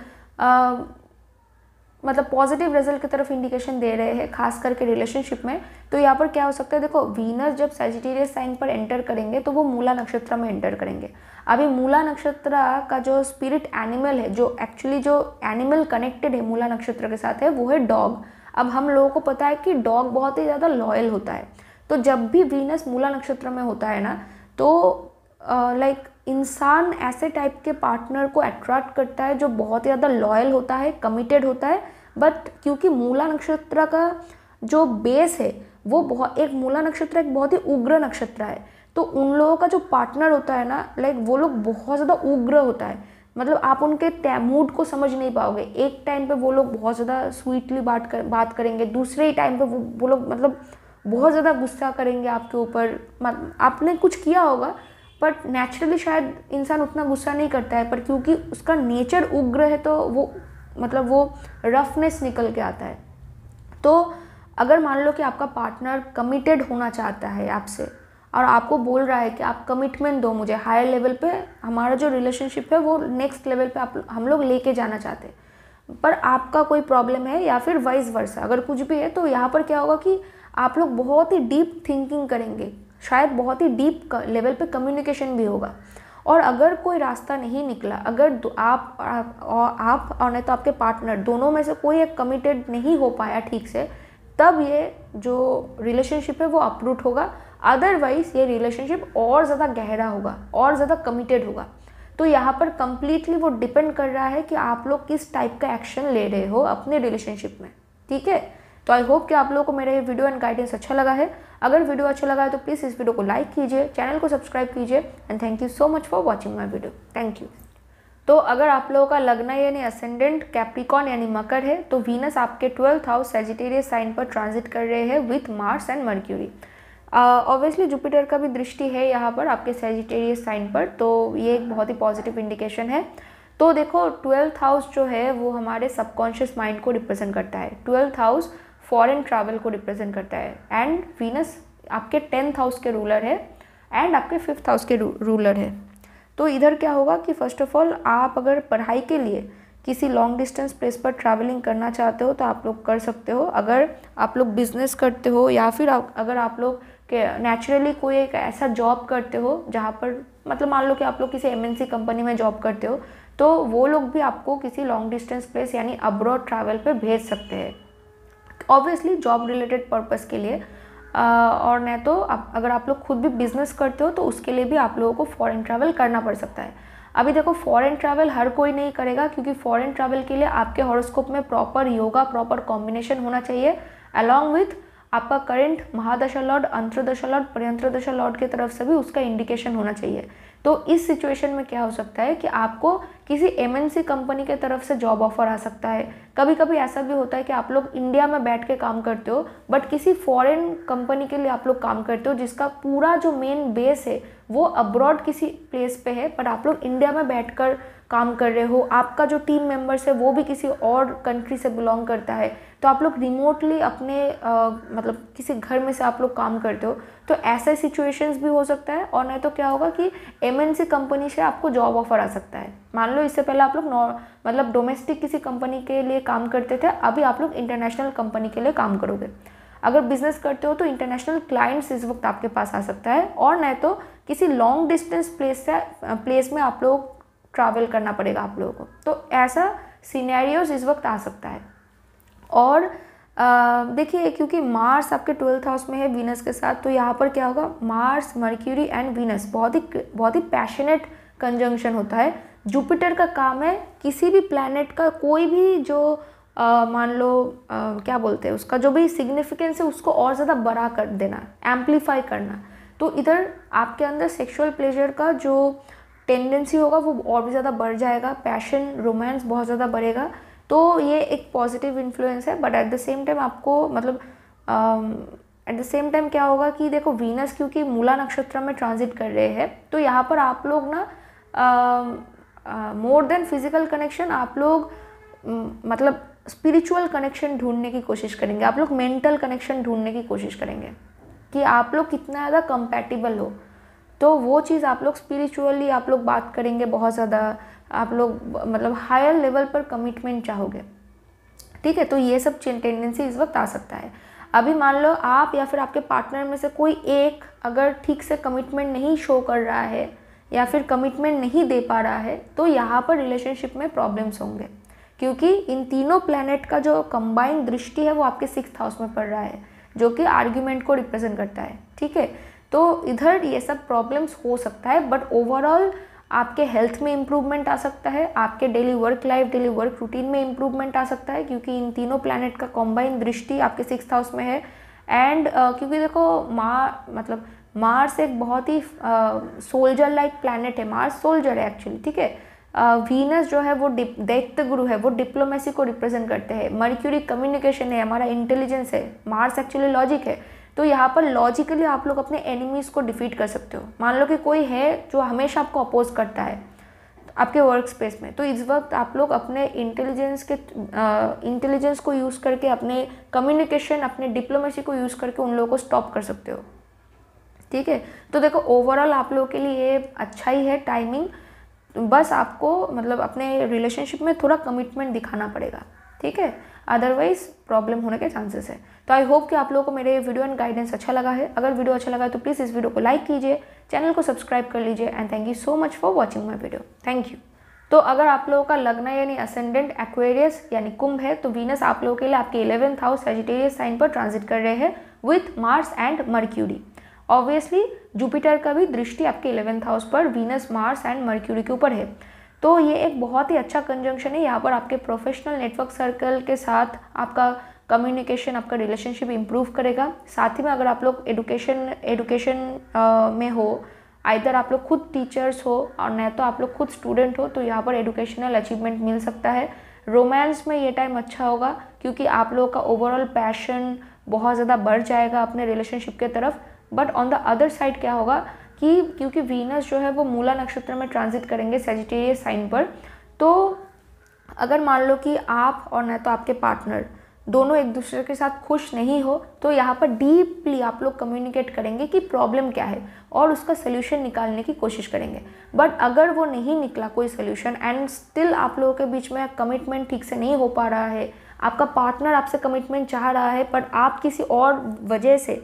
मतलब पॉजिटिव रिजल्ट की तरफ इंडिकेशन दे रहे हैं खास करके रिलेशनशिप में तो यहाँ पर क्या हो सकता है देखो वीनस जब सेजिटेरियस साइन पर एंटर करेंगे तो वो मूला नक्षत्र में एंटर करेंगे अभी मूला नक्षत्र का जो स्पिरिट एनिमल है जो एक्चुअली जो एनिमल कनेक्टेड है मूला नक्षत्र के साथ है वो है डॉग अब हम लोगों को पता है कि डॉग बहुत ही ज़्यादा लॉयल होता है तो जब भी वीनस मूला नक्षत्र में होता है ना तो लाइक इंसान ऐसे टाइप के पार्टनर को अट्रैक्ट करता है जो बहुत ज़्यादा लॉयल होता है कमिटेड होता है बट क्योंकि मूला नक्षत्र का जो बेस है वो बहुत एक मूला नक्षत्र एक बहुत ही उग्र नक्षत्र है तो उन लोगों का जो पार्टनर होता है ना लाइक वो लोग बहुत ज़्यादा उग्र होता है मतलब आप उनके मूड को समझ नहीं पाओगे एक टाइम पे वो लोग बहुत ज़्यादा स्वीटली बात कर बात करेंगे दूसरे ही टाइम पे वो वो लोग मतलब बहुत ज़्यादा गुस्सा करेंगे आपके ऊपर आपने कुछ किया होगा बट नेचुरली शायद इंसान उतना गुस्सा नहीं करता है पर क्योंकि उसका नेचर उग्र है तो वो मतलब वो रफनेस निकल के आता है तो अगर मान लो कि आपका पार्टनर कमिटेड होना चाहता है आपसे और आपको बोल रहा है कि आप कमिटमेंट दो मुझे हायर लेवल पे हमारा जो रिलेशनशिप है वो नेक्स्ट लेवल पे आप हम लोग लेके जाना चाहते हैं पर आपका कोई प्रॉब्लम है या फिर वाइस वर्सा अगर कुछ भी है तो यहाँ पर क्या होगा कि आप लोग बहुत ही डीप थिंकिंग करेंगे शायद बहुत ही डीप लेवल पे कम्युनिकेशन भी होगा और अगर कोई रास्ता नहीं निकला अगर आप आप और नहीं तो आपके पार्टनर दोनों में से कोई एक कमिटेड नहीं हो पाया ठीक से तब ये जो रिलेशनशिप है वो अपरूट होगा अदरवाइज ये रिलेशनशिप और ज़्यादा गहरा होगा और ज़्यादा कमिटेड होगा तो यहाँ पर कम्प्लीटली वो डिपेंड कर रहा है कि आप लोग किस टाइप का एक्शन ले रहे हो अपने रिलेशनशिप में ठीक है तो आई होप कि आप लोगों को मेरा ये वीडियो एंड गाइडेंस अच्छा लगा है अगर वीडियो अच्छा लगा है तो प्लीज़ इस वीडियो को लाइक कीजिए चैनल को सब्सक्राइब कीजिए and thank you so much for watching my video thank you तो अगर आप लोगों का लगना यानी असेंडेंट कैप्रिकॉन यानी मकर है तो वीनस आपके ट्वेल्थ हाउस सेजिटेरियस साइन पर ट्रांजिट कर रहे हैं with Mars and Mercury obviously Jupiter का भी दृष्टि है यहाँ पर आपके सेजिटेरियस साइन पर तो ये एक बहुत ही पॉजिटिव इंडिकेशन है तो देखो ट्वेल्थ हाउस जो है वो हमारे सबकॉन्शियस माइंड को रिप्रेजेंट करता है ट्वेल्थ हाउस फॉरेन ट्रैवल को रिप्रेजेंट करता है एंड वीनस आपके टेंथ हाउस के रूलर है एंड आपके फिफ्थ हाउस के रूलर है तो इधर क्या होगा कि फर्स्ट ऑफ ऑल आप अगर पढ़ाई के लिए किसी लॉन्ग डिस्टेंस प्लेस पर ट्रैवलिंग करना चाहते हो तो आप लोग कर सकते हो अगर आप लोग बिजनेस करते हो या फिर आप, अगर आप लोग के नेचुरली कोई एक ऐसा जॉब करते हो जहाँ पर मतलब मान लो कि आप लोग किसी एम कंपनी में जॉब करते हो तो वो लोग भी आपको किसी लॉन्ग डिस्टेंस प्लेस यानी अब्रॉड ट्रैवल पर भेज सकते हैं ऑब्वियसली जॉब रिलेटेड पर्पज़ के लिए और नहीं तो आप अगर आप लोग खुद भी बिज़नेस करते हो तो उसके लिए भी आप लोगों को फॉरेन ट्रैवल करना पड़ सकता है अभी देखो फॉरेन ट्रैवल हर कोई नहीं करेगा क्योंकि फॉरेन ट्रैवल के लिए आपके हॉरोस्कोप में प्रॉपर योगा प्रॉपर कॉम्बिनेशन होना चाहिए अलॉन्ग विथ आपका करंट महादशा लॉर्ड अंतरदशा लॉर्ड पर्यंतरदशा लॉर्ड की तरफ से भी उसका इंडिकेशन होना चाहिए तो इस सिचुएशन में क्या हो सकता है कि आपको किसी सी कंपनी के तरफ से जॉब ऑफर आ सकता है कभी कभी ऐसा भी होता है कि आप लोग इंडिया में बैठ के काम करते हो बट किसी फॉरेन कंपनी के लिए आप लोग काम करते हो जिसका पूरा जो मेन बेस है वो अब्रॉड किसी प्लेस पे है बट आप लोग इंडिया में बैठकर काम कर रहे हो आपका जो टीम मेम्बर्स है वो भी किसी और कंट्री से बिलोंग करता है तो आप लोग रिमोटली अपने आ, मतलब किसी घर में से आप लोग काम करते हो तो ऐसे सिचुएशंस भी हो सकता है और नहीं तो क्या होगा कि एम कंपनी से आपको जॉब ऑफर आ सकता है मान लो इससे पहले आप लोग मतलब डोमेस्टिक किसी कंपनी के लिए काम करते थे अभी आप लोग इंटरनेशनल कंपनी के लिए काम करोगे अगर बिजनेस करते हो तो इंटरनेशनल क्लाइंट्स इस वक्त आपके पास आ सकता है और नहीं तो किसी लॉन्ग डिस्टेंस प्लेस से प्लेस में आप लोग ट्रैवल करना पड़ेगा आप लोगों को तो ऐसा सीनेरियोज इस वक्त आ सकता है और देखिए क्योंकि मार्स आपके ट्वेल्थ हाउस में है वीनस के साथ तो यहाँ पर क्या होगा मार्स मर्क्यूरी एंड वीनस बहुत ही बहुत ही पैशनेट कंजंक्शन होता है जुपिटर का काम है किसी भी प्लानट का कोई भी जो मान लो क्या बोलते हैं उसका जो भी सिग्निफिकेंस है उसको और ज़्यादा बड़ा कर देना एम्पलीफाई करना तो इधर आपके अंदर सेक्सुअल प्लेजर का जो टेंडेंसी होगा वो और भी ज़्यादा बढ़ जाएगा पैशन रोमांस बहुत ज़्यादा बढ़ेगा तो ये एक पॉजिटिव इन्फ्लुएंस है but at the same time आपको मतलब एट द सेम टाइम क्या होगा कि देखो वीनस क्योंकि मूला नक्षत्र में ट्रांजिट कर रहे हैं तो यहाँ पर आप लोग ना मोर देन फिजिकल कनेक्शन आप लोग mm, मतलब स्पिरिचुअल कनेक्शन ढूंढने की कोशिश करेंगे आप लोग मेंटल कनेक्शन ढूंढने की कोशिश करेंगे कि आप लोग कितना ज़्यादा कंपैटिबल हो तो वो चीज़ आप लोग स्पिरिचुअली आप लोग बात करेंगे बहुत ज़्यादा आप लोग मतलब हायर लेवल पर कमिटमेंट चाहोगे ठीक है तो ये सब टेंडेंसी इस वक्त आ सकता है अभी मान लो आप या फिर आपके पार्टनर में से कोई एक अगर ठीक से कमिटमेंट नहीं शो कर रहा है या फिर कमिटमेंट नहीं दे पा रहा है तो यहाँ पर रिलेशनशिप में प्रॉब्लम्स होंगे क्योंकि इन तीनों प्लैनेट का जो कंबाइंड दृष्टि है वो आपके सिक्स हाउस में पड़ रहा है जो कि आर्ग्यूमेंट को रिप्रेजेंट करता है ठीक है तो इधर ये सब प्रॉब्लम्स हो सकता है बट ओवरऑल आपके हेल्थ में इम्प्रूवमेंट आ सकता है आपके daily work life daily work routine में इम्प्रूवमेंट आ सकता है क्योंकि इन तीनों प्लानट का कॉम्बाइन दृष्टि आपके सिक्स हाउस में है एंड uh, क्योंकि देखो मा मतलब मार्स एक बहुत ही सोल्जर लाइक प्लानट है मार्स सोल्जर है एक्चुअली ठीक है वीनस जो है वो दैत्य गुरु है वो डिप्लोमेसी को रिप्रेजेंट करते हैं मर्क्यूरी कम्युनिकेशन है हमारा इंटेलिजेंस है मार्स एक्चुअली लॉजिक है तो यहाँ पर लॉजिकली आप लोग अपने एनिमीज़ को डिफीट कर सकते हो मान लो कि कोई है जो हमेशा आपको अपोज करता है आपके वर्क स्पेस में तो इस वक्त आप लोग अपने इंटेलिजेंस के इंटेलिजेंस को यूज़ करके अपने कम्युनिकेशन अपने डिप्लोमेसी को यूज़ करके उन लोगों को स्टॉप कर सकते हो ठीक है तो देखो ओवरऑल आप लोगों के लिए ये अच्छा ही है टाइमिंग बस आपको मतलब अपने रिलेशनशिप में थोड़ा कमिटमेंट दिखाना पड़ेगा ठीक है अदरवाइज प्रॉब्लम होने के चांसेस है तो आई होप कि आप लोगों को मेरे वीडियो एंड गाइडेंस अच्छा लगा है अगर वीडियो अच्छा लगा तो प्लीज़ इस वीडियो को लाइक कीजिए चैनल को सब्सक्राइब कर लीजिए and thank you so much for watching my video thank you तो अगर आप लोगों का लग्न यानी असेंडेंट एक्वेरियस यानी कुंभ है तो वीनस आप लोगों के लिए आपके इलेवेंथ हाउस सेजिटेरियस साइन पर ट्रांजिट कर रहे हैं with Mars and Mercury obviously Jupiter का भी दृष्टि आपके इलेवेंथ हाउस पर वीनस मार्स एंड मर्क्यूरी के ऊपर है तो ये एक बहुत ही अच्छा कंजंक्शन है यहाँ पर आपके प्रोफेशनल नेटवर्क सर्कल के साथ आपका कम्युनिकेशन आपका रिलेशनशिप इम्प्रूव करेगा साथ ही में अगर आप लोग एडुकेशन एडुकेशन में हो आइधर आप लोग खुद टीचर्स हो और न तो आप लोग खुद स्टूडेंट हो तो यहाँ पर एडुकेशनल अचीवमेंट मिल सकता है रोमांस में ये टाइम अच्छा होगा क्योंकि आप लोगों का ओवरऑल पैशन बहुत ज़्यादा बढ़ जाएगा अपने रिलेशनशिप के तरफ but on the other side क्या होगा कि क्योंकि वीनस जो है वो मूला नक्षत्र में ट्रांजिट करेंगे सेजिटेरियस साइन पर तो अगर मान लो कि आप और न तो आपके पार्टनर दोनों एक दूसरे के साथ खुश नहीं हो तो यहाँ पर डीपली आप लोग कम्युनिकेट करेंगे कि प्रॉब्लम क्या है और उसका सोल्यूशन निकालने की कोशिश करेंगे बट अगर वो नहीं निकला कोई सोल्यूशन एंड स्टिल आप लोगों के बीच में कमिटमेंट ठीक से नहीं हो पा रहा है आपका पार्टनर आपसे कमिटमेंट चाह रहा है पर आप किसी और वजह से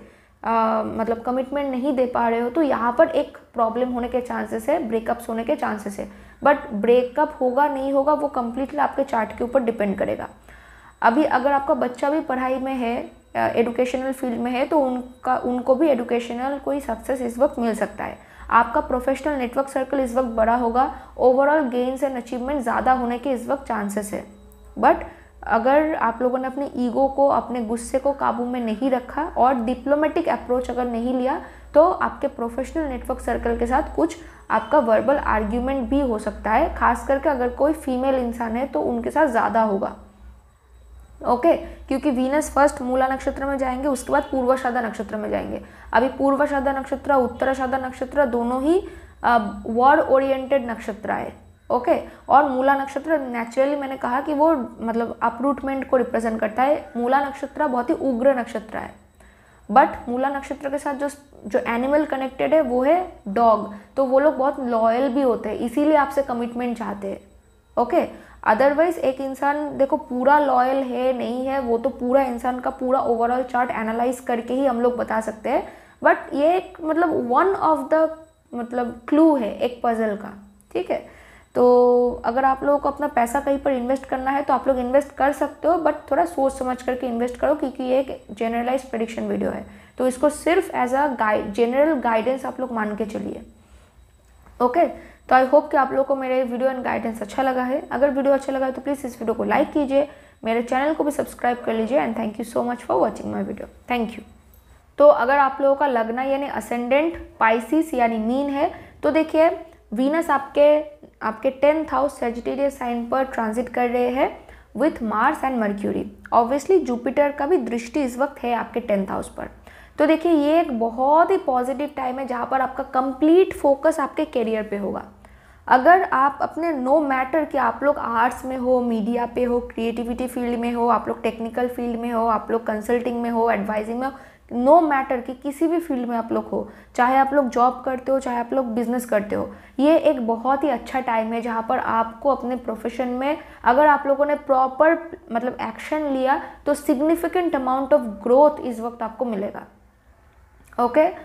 आ, मतलब कमिटमेंट नहीं दे पा रहे हो तो यहाँ पर एक प्रॉब्लम होने के चांसेस है ब्रेकअप्स होने के चांसेस है बट ब्रेकअप होगा नहीं होगा वो कम्प्लीटली आपके चार्ट के ऊपर डिपेंड करेगा अभी अगर आपका बच्चा भी पढ़ाई में है एडुकेशनल फील्ड में है तो उनका उनको भी एडुकेशनल कोई सक्सेस इस वक्त मिल सकता है आपका प्रोफेशनल नेटवर्क सर्कल इस वक्त बड़ा होगा ओवरऑल गेन्स एंड अचीवमेंट ज़्यादा होने के इस वक्त चांसेस है बट अगर आप लोगों ने अपने ईगो को अपने गुस्से को काबू में नहीं रखा और डिप्लोमेटिक अप्रोच अगर नहीं लिया तो आपके प्रोफेशनल नेटवर्क सर्कल के साथ कुछ आपका वर्बल आर्ग्यूमेंट भी हो सकता है खास करके अगर कोई फीमेल इंसान है तो उनके साथ ज़्यादा होगा ओके okay, क्योंकि वीनस फर्स्ट मूला नक्षत्र में जाएंगे उसके बाद पूर्वाशादा नक्षत्र में जाएंगे अभी पूर्वाशादा नक्षत्र उत्तराशादा नक्षत्र दोनों ही वर्ड ओरिएंटेड नक्षत्र है ओके और मूला नक्षत्र नेचुरली मैंने कहा कि वो मतलब अपरूटमेंट को रिप्रेजेंट करता है मूला नक्षत्र बहुत ही उग्र नक्षत्र है बट मूला नक्षत्र के साथ जो जो एनिमल कनेक्टेड है वो है डॉग तो वो लोग बहुत लॉयल भी होते हैं इसीलिए आपसे कमिटमेंट चाहते हैं ओके अदरवाइज एक इंसान देखो पूरा लॉयल है नहीं है वो तो पूरा इंसान का पूरा ओवरऑल चार्ट एनालाइज करके ही हम लोग बता सकते हैं बट ये एक मतलब वन ऑफ द मतलब क्लू है एक पजल का ठीक है तो अगर आप लोगों को अपना पैसा कहीं पर इन्वेस्ट करना है तो आप लोग इन्वेस्ट कर सकते हो बट थोड़ा सोच समझ करके इन्वेस्ट करो क्योंकि ये एक जनरलाइज प्रडिक्शन वीडियो है तो इसको सिर्फ as a guide general guidance आप लोग मान के चलिए ओके तो आई होप कि आप लोग को मेरे वीडियो एंड गाइडेंस अच्छा लगा है अगर वीडियो अच्छा लगा है तो प्लीज़ इस वीडियो को लाइक कीजिए मेरे चैनल को भी सब्सक्राइब कर लीजिए and thank you so much for watching my video thank you तो अगर आप लोगों का लगना यानी असेंडेंट पाइसिस यानी मीन है तो देखिए वीनस आपके आपके टेंथ हाउस सेजिटेरियस साइन पर ट्रांजिट कर रहे हैं with Mars and Mercury obviously Jupiter का भी दृष्टि इस वक्त है आपके टेंथ हाउस पर तो देखिए ये एक बहुत ही पॉजिटिव टाइम है जहाँ पर आपका कंप्लीट फोकस आपके करियर पे होगा अगर आप अपने नो no मैटर कि आप लोग आर्ट्स में हो मीडिया पे हो क्रिएटिविटी फील्ड में हो आप लोग टेक्निकल फील्ड में हो आप लोग कंसल्टिंग में हो एडवाइजिंग में हो नो no मैटर कि किसी भी फील्ड में आप लोग हो चाहे आप लोग जॉब करते हो चाहे आप लोग बिजनेस करते हो ये एक बहुत ही अच्छा टाइम है जहाँ पर आपको अपने प्रोफेशन में अगर आप लोगों ने प्रॉपर मतलब एक्शन लिया तो सिग्निफिकेंट अमाउंट ऑफ ग्रोथ इस वक्त आपको मिलेगा ओके okay?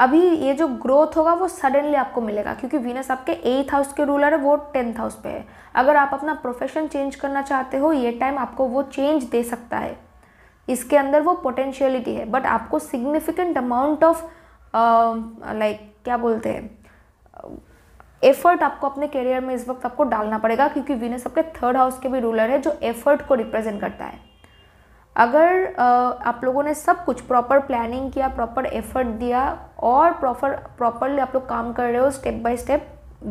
अभी ये जो ग्रोथ होगा वो सडनली आपको मिलेगा क्योंकि वीनस आपके एथ हाउस के रूलर है वो टेंथ हाउस पे है अगर आप अपना प्रोफेशन चेंज करना चाहते हो ये टाइम आपको वो चेंज दे सकता है इसके अंदर वो पोटेंशियलिटी है बट आपको सिग्निफिकेंट अमाउंट ऑफ लाइक क्या बोलते हैं एफर्ट आपको अपने करियर में इस वक्त आपको डालना पड़ेगा क्योंकि वीनस आपके थर्ड हाउस के भी रूलर है जो एफर्ट को रिप्रेजेंट करता है अगर uh, आप लोगों ने सब कुछ प्रॉपर प्लानिंग किया प्रॉपर एफर्ट दिया और प्रॉपर प्रॉपरली आप लोग काम कर रहे हो स्टेप बाय स्टेप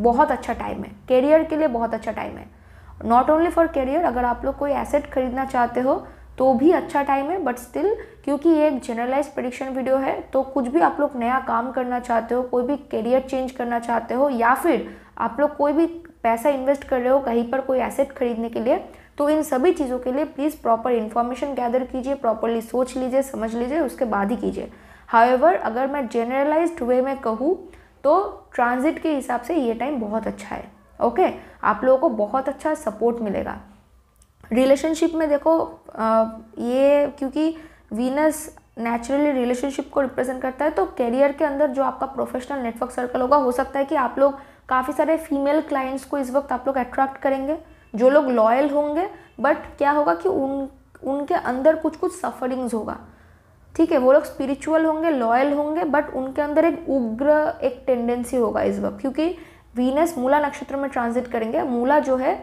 बहुत अच्छा टाइम है करियर के लिए बहुत अच्छा टाइम है नॉट ओनली फॉर करियर अगर आप लोग कोई एसेट खरीदना चाहते हो तो भी अच्छा टाइम है बट स्टिल क्योंकि ये एक जनरलाइज प्रडिक्शन वीडियो है तो कुछ भी आप लोग नया काम करना चाहते हो कोई भी करियर चेंज करना चाहते हो या फिर आप लोग कोई भी पैसा इन्वेस्ट कर रहे हो कहीं पर कोई एसेट खरीदने के लिए तो इन सभी चीज़ों के लिए प्लीज़ प्रॉपर इन्फॉर्मेशन गैदर कीजिए प्रॉपरली सोच लीजिए समझ लीजिए उसके बाद ही कीजिए हाउएवर अगर मैं जनरलाइज वे में कहूँ तो ट्रांजिट के हिसाब से ये टाइम बहुत अच्छा है ओके आप लोगों को बहुत अच्छा सपोर्ट मिलेगा रिलेशनशिप में देखो आ, ये क्योंकि वीनस नेचुरली रिलेशनशिप को रिप्रेजेंट करता है तो कैरियर के अंदर जो आपका प्रोफेशनल नेटवर्क सर्कल होगा हो सकता है कि आप लोग काफ़ी सारे फीमेल क्लाइंट्स को इस वक्त आप लोग अट्रैक्ट करेंगे जो लोग लॉयल होंगे बट क्या होगा कि उन उनके अंदर कुछ कुछ सफरिंग्स होगा ठीक है वो लोग स्पिरिचुअल होंगे लॉयल होंगे बट उनके अंदर एक उग्र एक टेंडेंसी होगा इस वक्त क्योंकि वीनस मूला नक्षत्र में ट्रांजिट करेंगे मूला जो है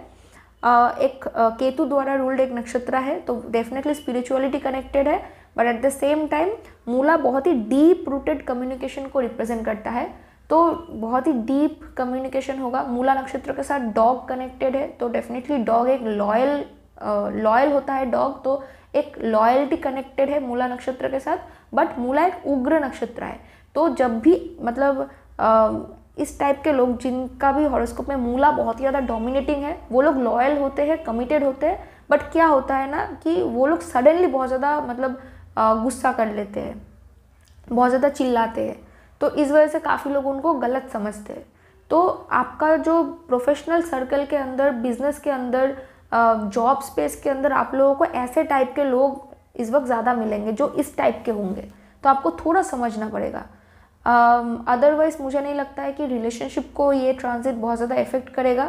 एक केतु द्वारा रूल्ड एक नक्षत्र है तो डेफिनेटली स्पिरिचुअलिटी कनेक्टेड है but at the same time Mula बहुत ही डीप रूटेड कम्युनिकेशन को रिप्रेजेंट करता है तो बहुत ही डीप कम्युनिकेशन होगा मूला नक्षत्र के साथ डॉग कनेक्टेड है तो डेफिनेटली डॉग एक लॉयल लॉयल होता है डॉग तो एक लॉयल्टी कनेक्टेड है मूला नक्षत्र के साथ बट मूला एक उग्र नक्षत्र है तो जब भी मतलब इस टाइप के लोग जिनका भी हॉरोस्कोप में मूला बहुत ही ज़्यादा डोमिनेटिंग है वो लोग लॉयल होते हैं कमिटेड होते हैं बट क्या होता है ना कि वो लोग सडनली बहुत ज़्यादा मतलब गुस्सा कर लेते हैं बहुत ज़्यादा चिल्लाते हैं तो इस वजह से काफ़ी लोग उनको गलत समझते हैं तो आपका जो प्रोफेशनल सर्कल के अंदर बिजनेस के अंदर जॉब स्पेस के अंदर आप लोगों को ऐसे टाइप के लोग इस वक्त ज़्यादा मिलेंगे जो इस टाइप के होंगे तो आपको थोड़ा समझना पड़ेगा अदरवाइज़ um, मुझे नहीं लगता है कि रिलेशनशिप को ये ट्रांजिट बहुत ज़्यादा इफ़ेक्ट करेगा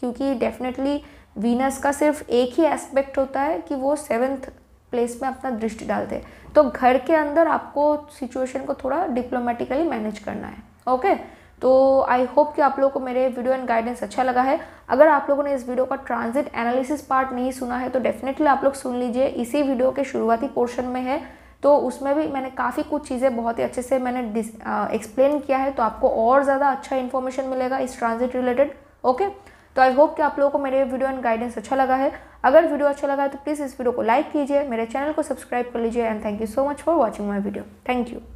क्योंकि डेफिनेटली वीनस का सिर्फ एक ही एस्पेक्ट होता है कि वो सेवेंथ प्लेस में अपना दृष्टि डालते हैं तो घर के अंदर आपको सिचुएशन को थोड़ा डिप्लोमेटिकली मैनेज करना है ओके okay? तो आई होप कि आप लोगों को मेरे वीडियो एंड गाइडेंस अच्छा लगा है अगर आप लोगों ने इस वीडियो का ट्रांजिट एनालिसिस पार्ट नहीं सुना है तो डेफिनेटली आप लोग सुन लीजिए इसी वीडियो के शुरुआती पोर्शन में है तो उसमें भी मैंने काफ़ी कुछ चीज़ें बहुत ही अच्छे से मैंने एक्सप्लेन किया है तो आपको और ज़्यादा अच्छा इन्फॉर्मेशन मिलेगा इस ट्रांजिट रिलेटेड ओके तो आई होप कि आप लोगों को मेरे वीडियो एंड गाइडेंस अच्छा लगा है अगर वीडियो अच्छा लगा है तो प्लीज़ इस वीडियो को लाइक कीजिए मेरे चैनल को सब्सक्राइब कर लीजिए and thank you so much for watching my video thank you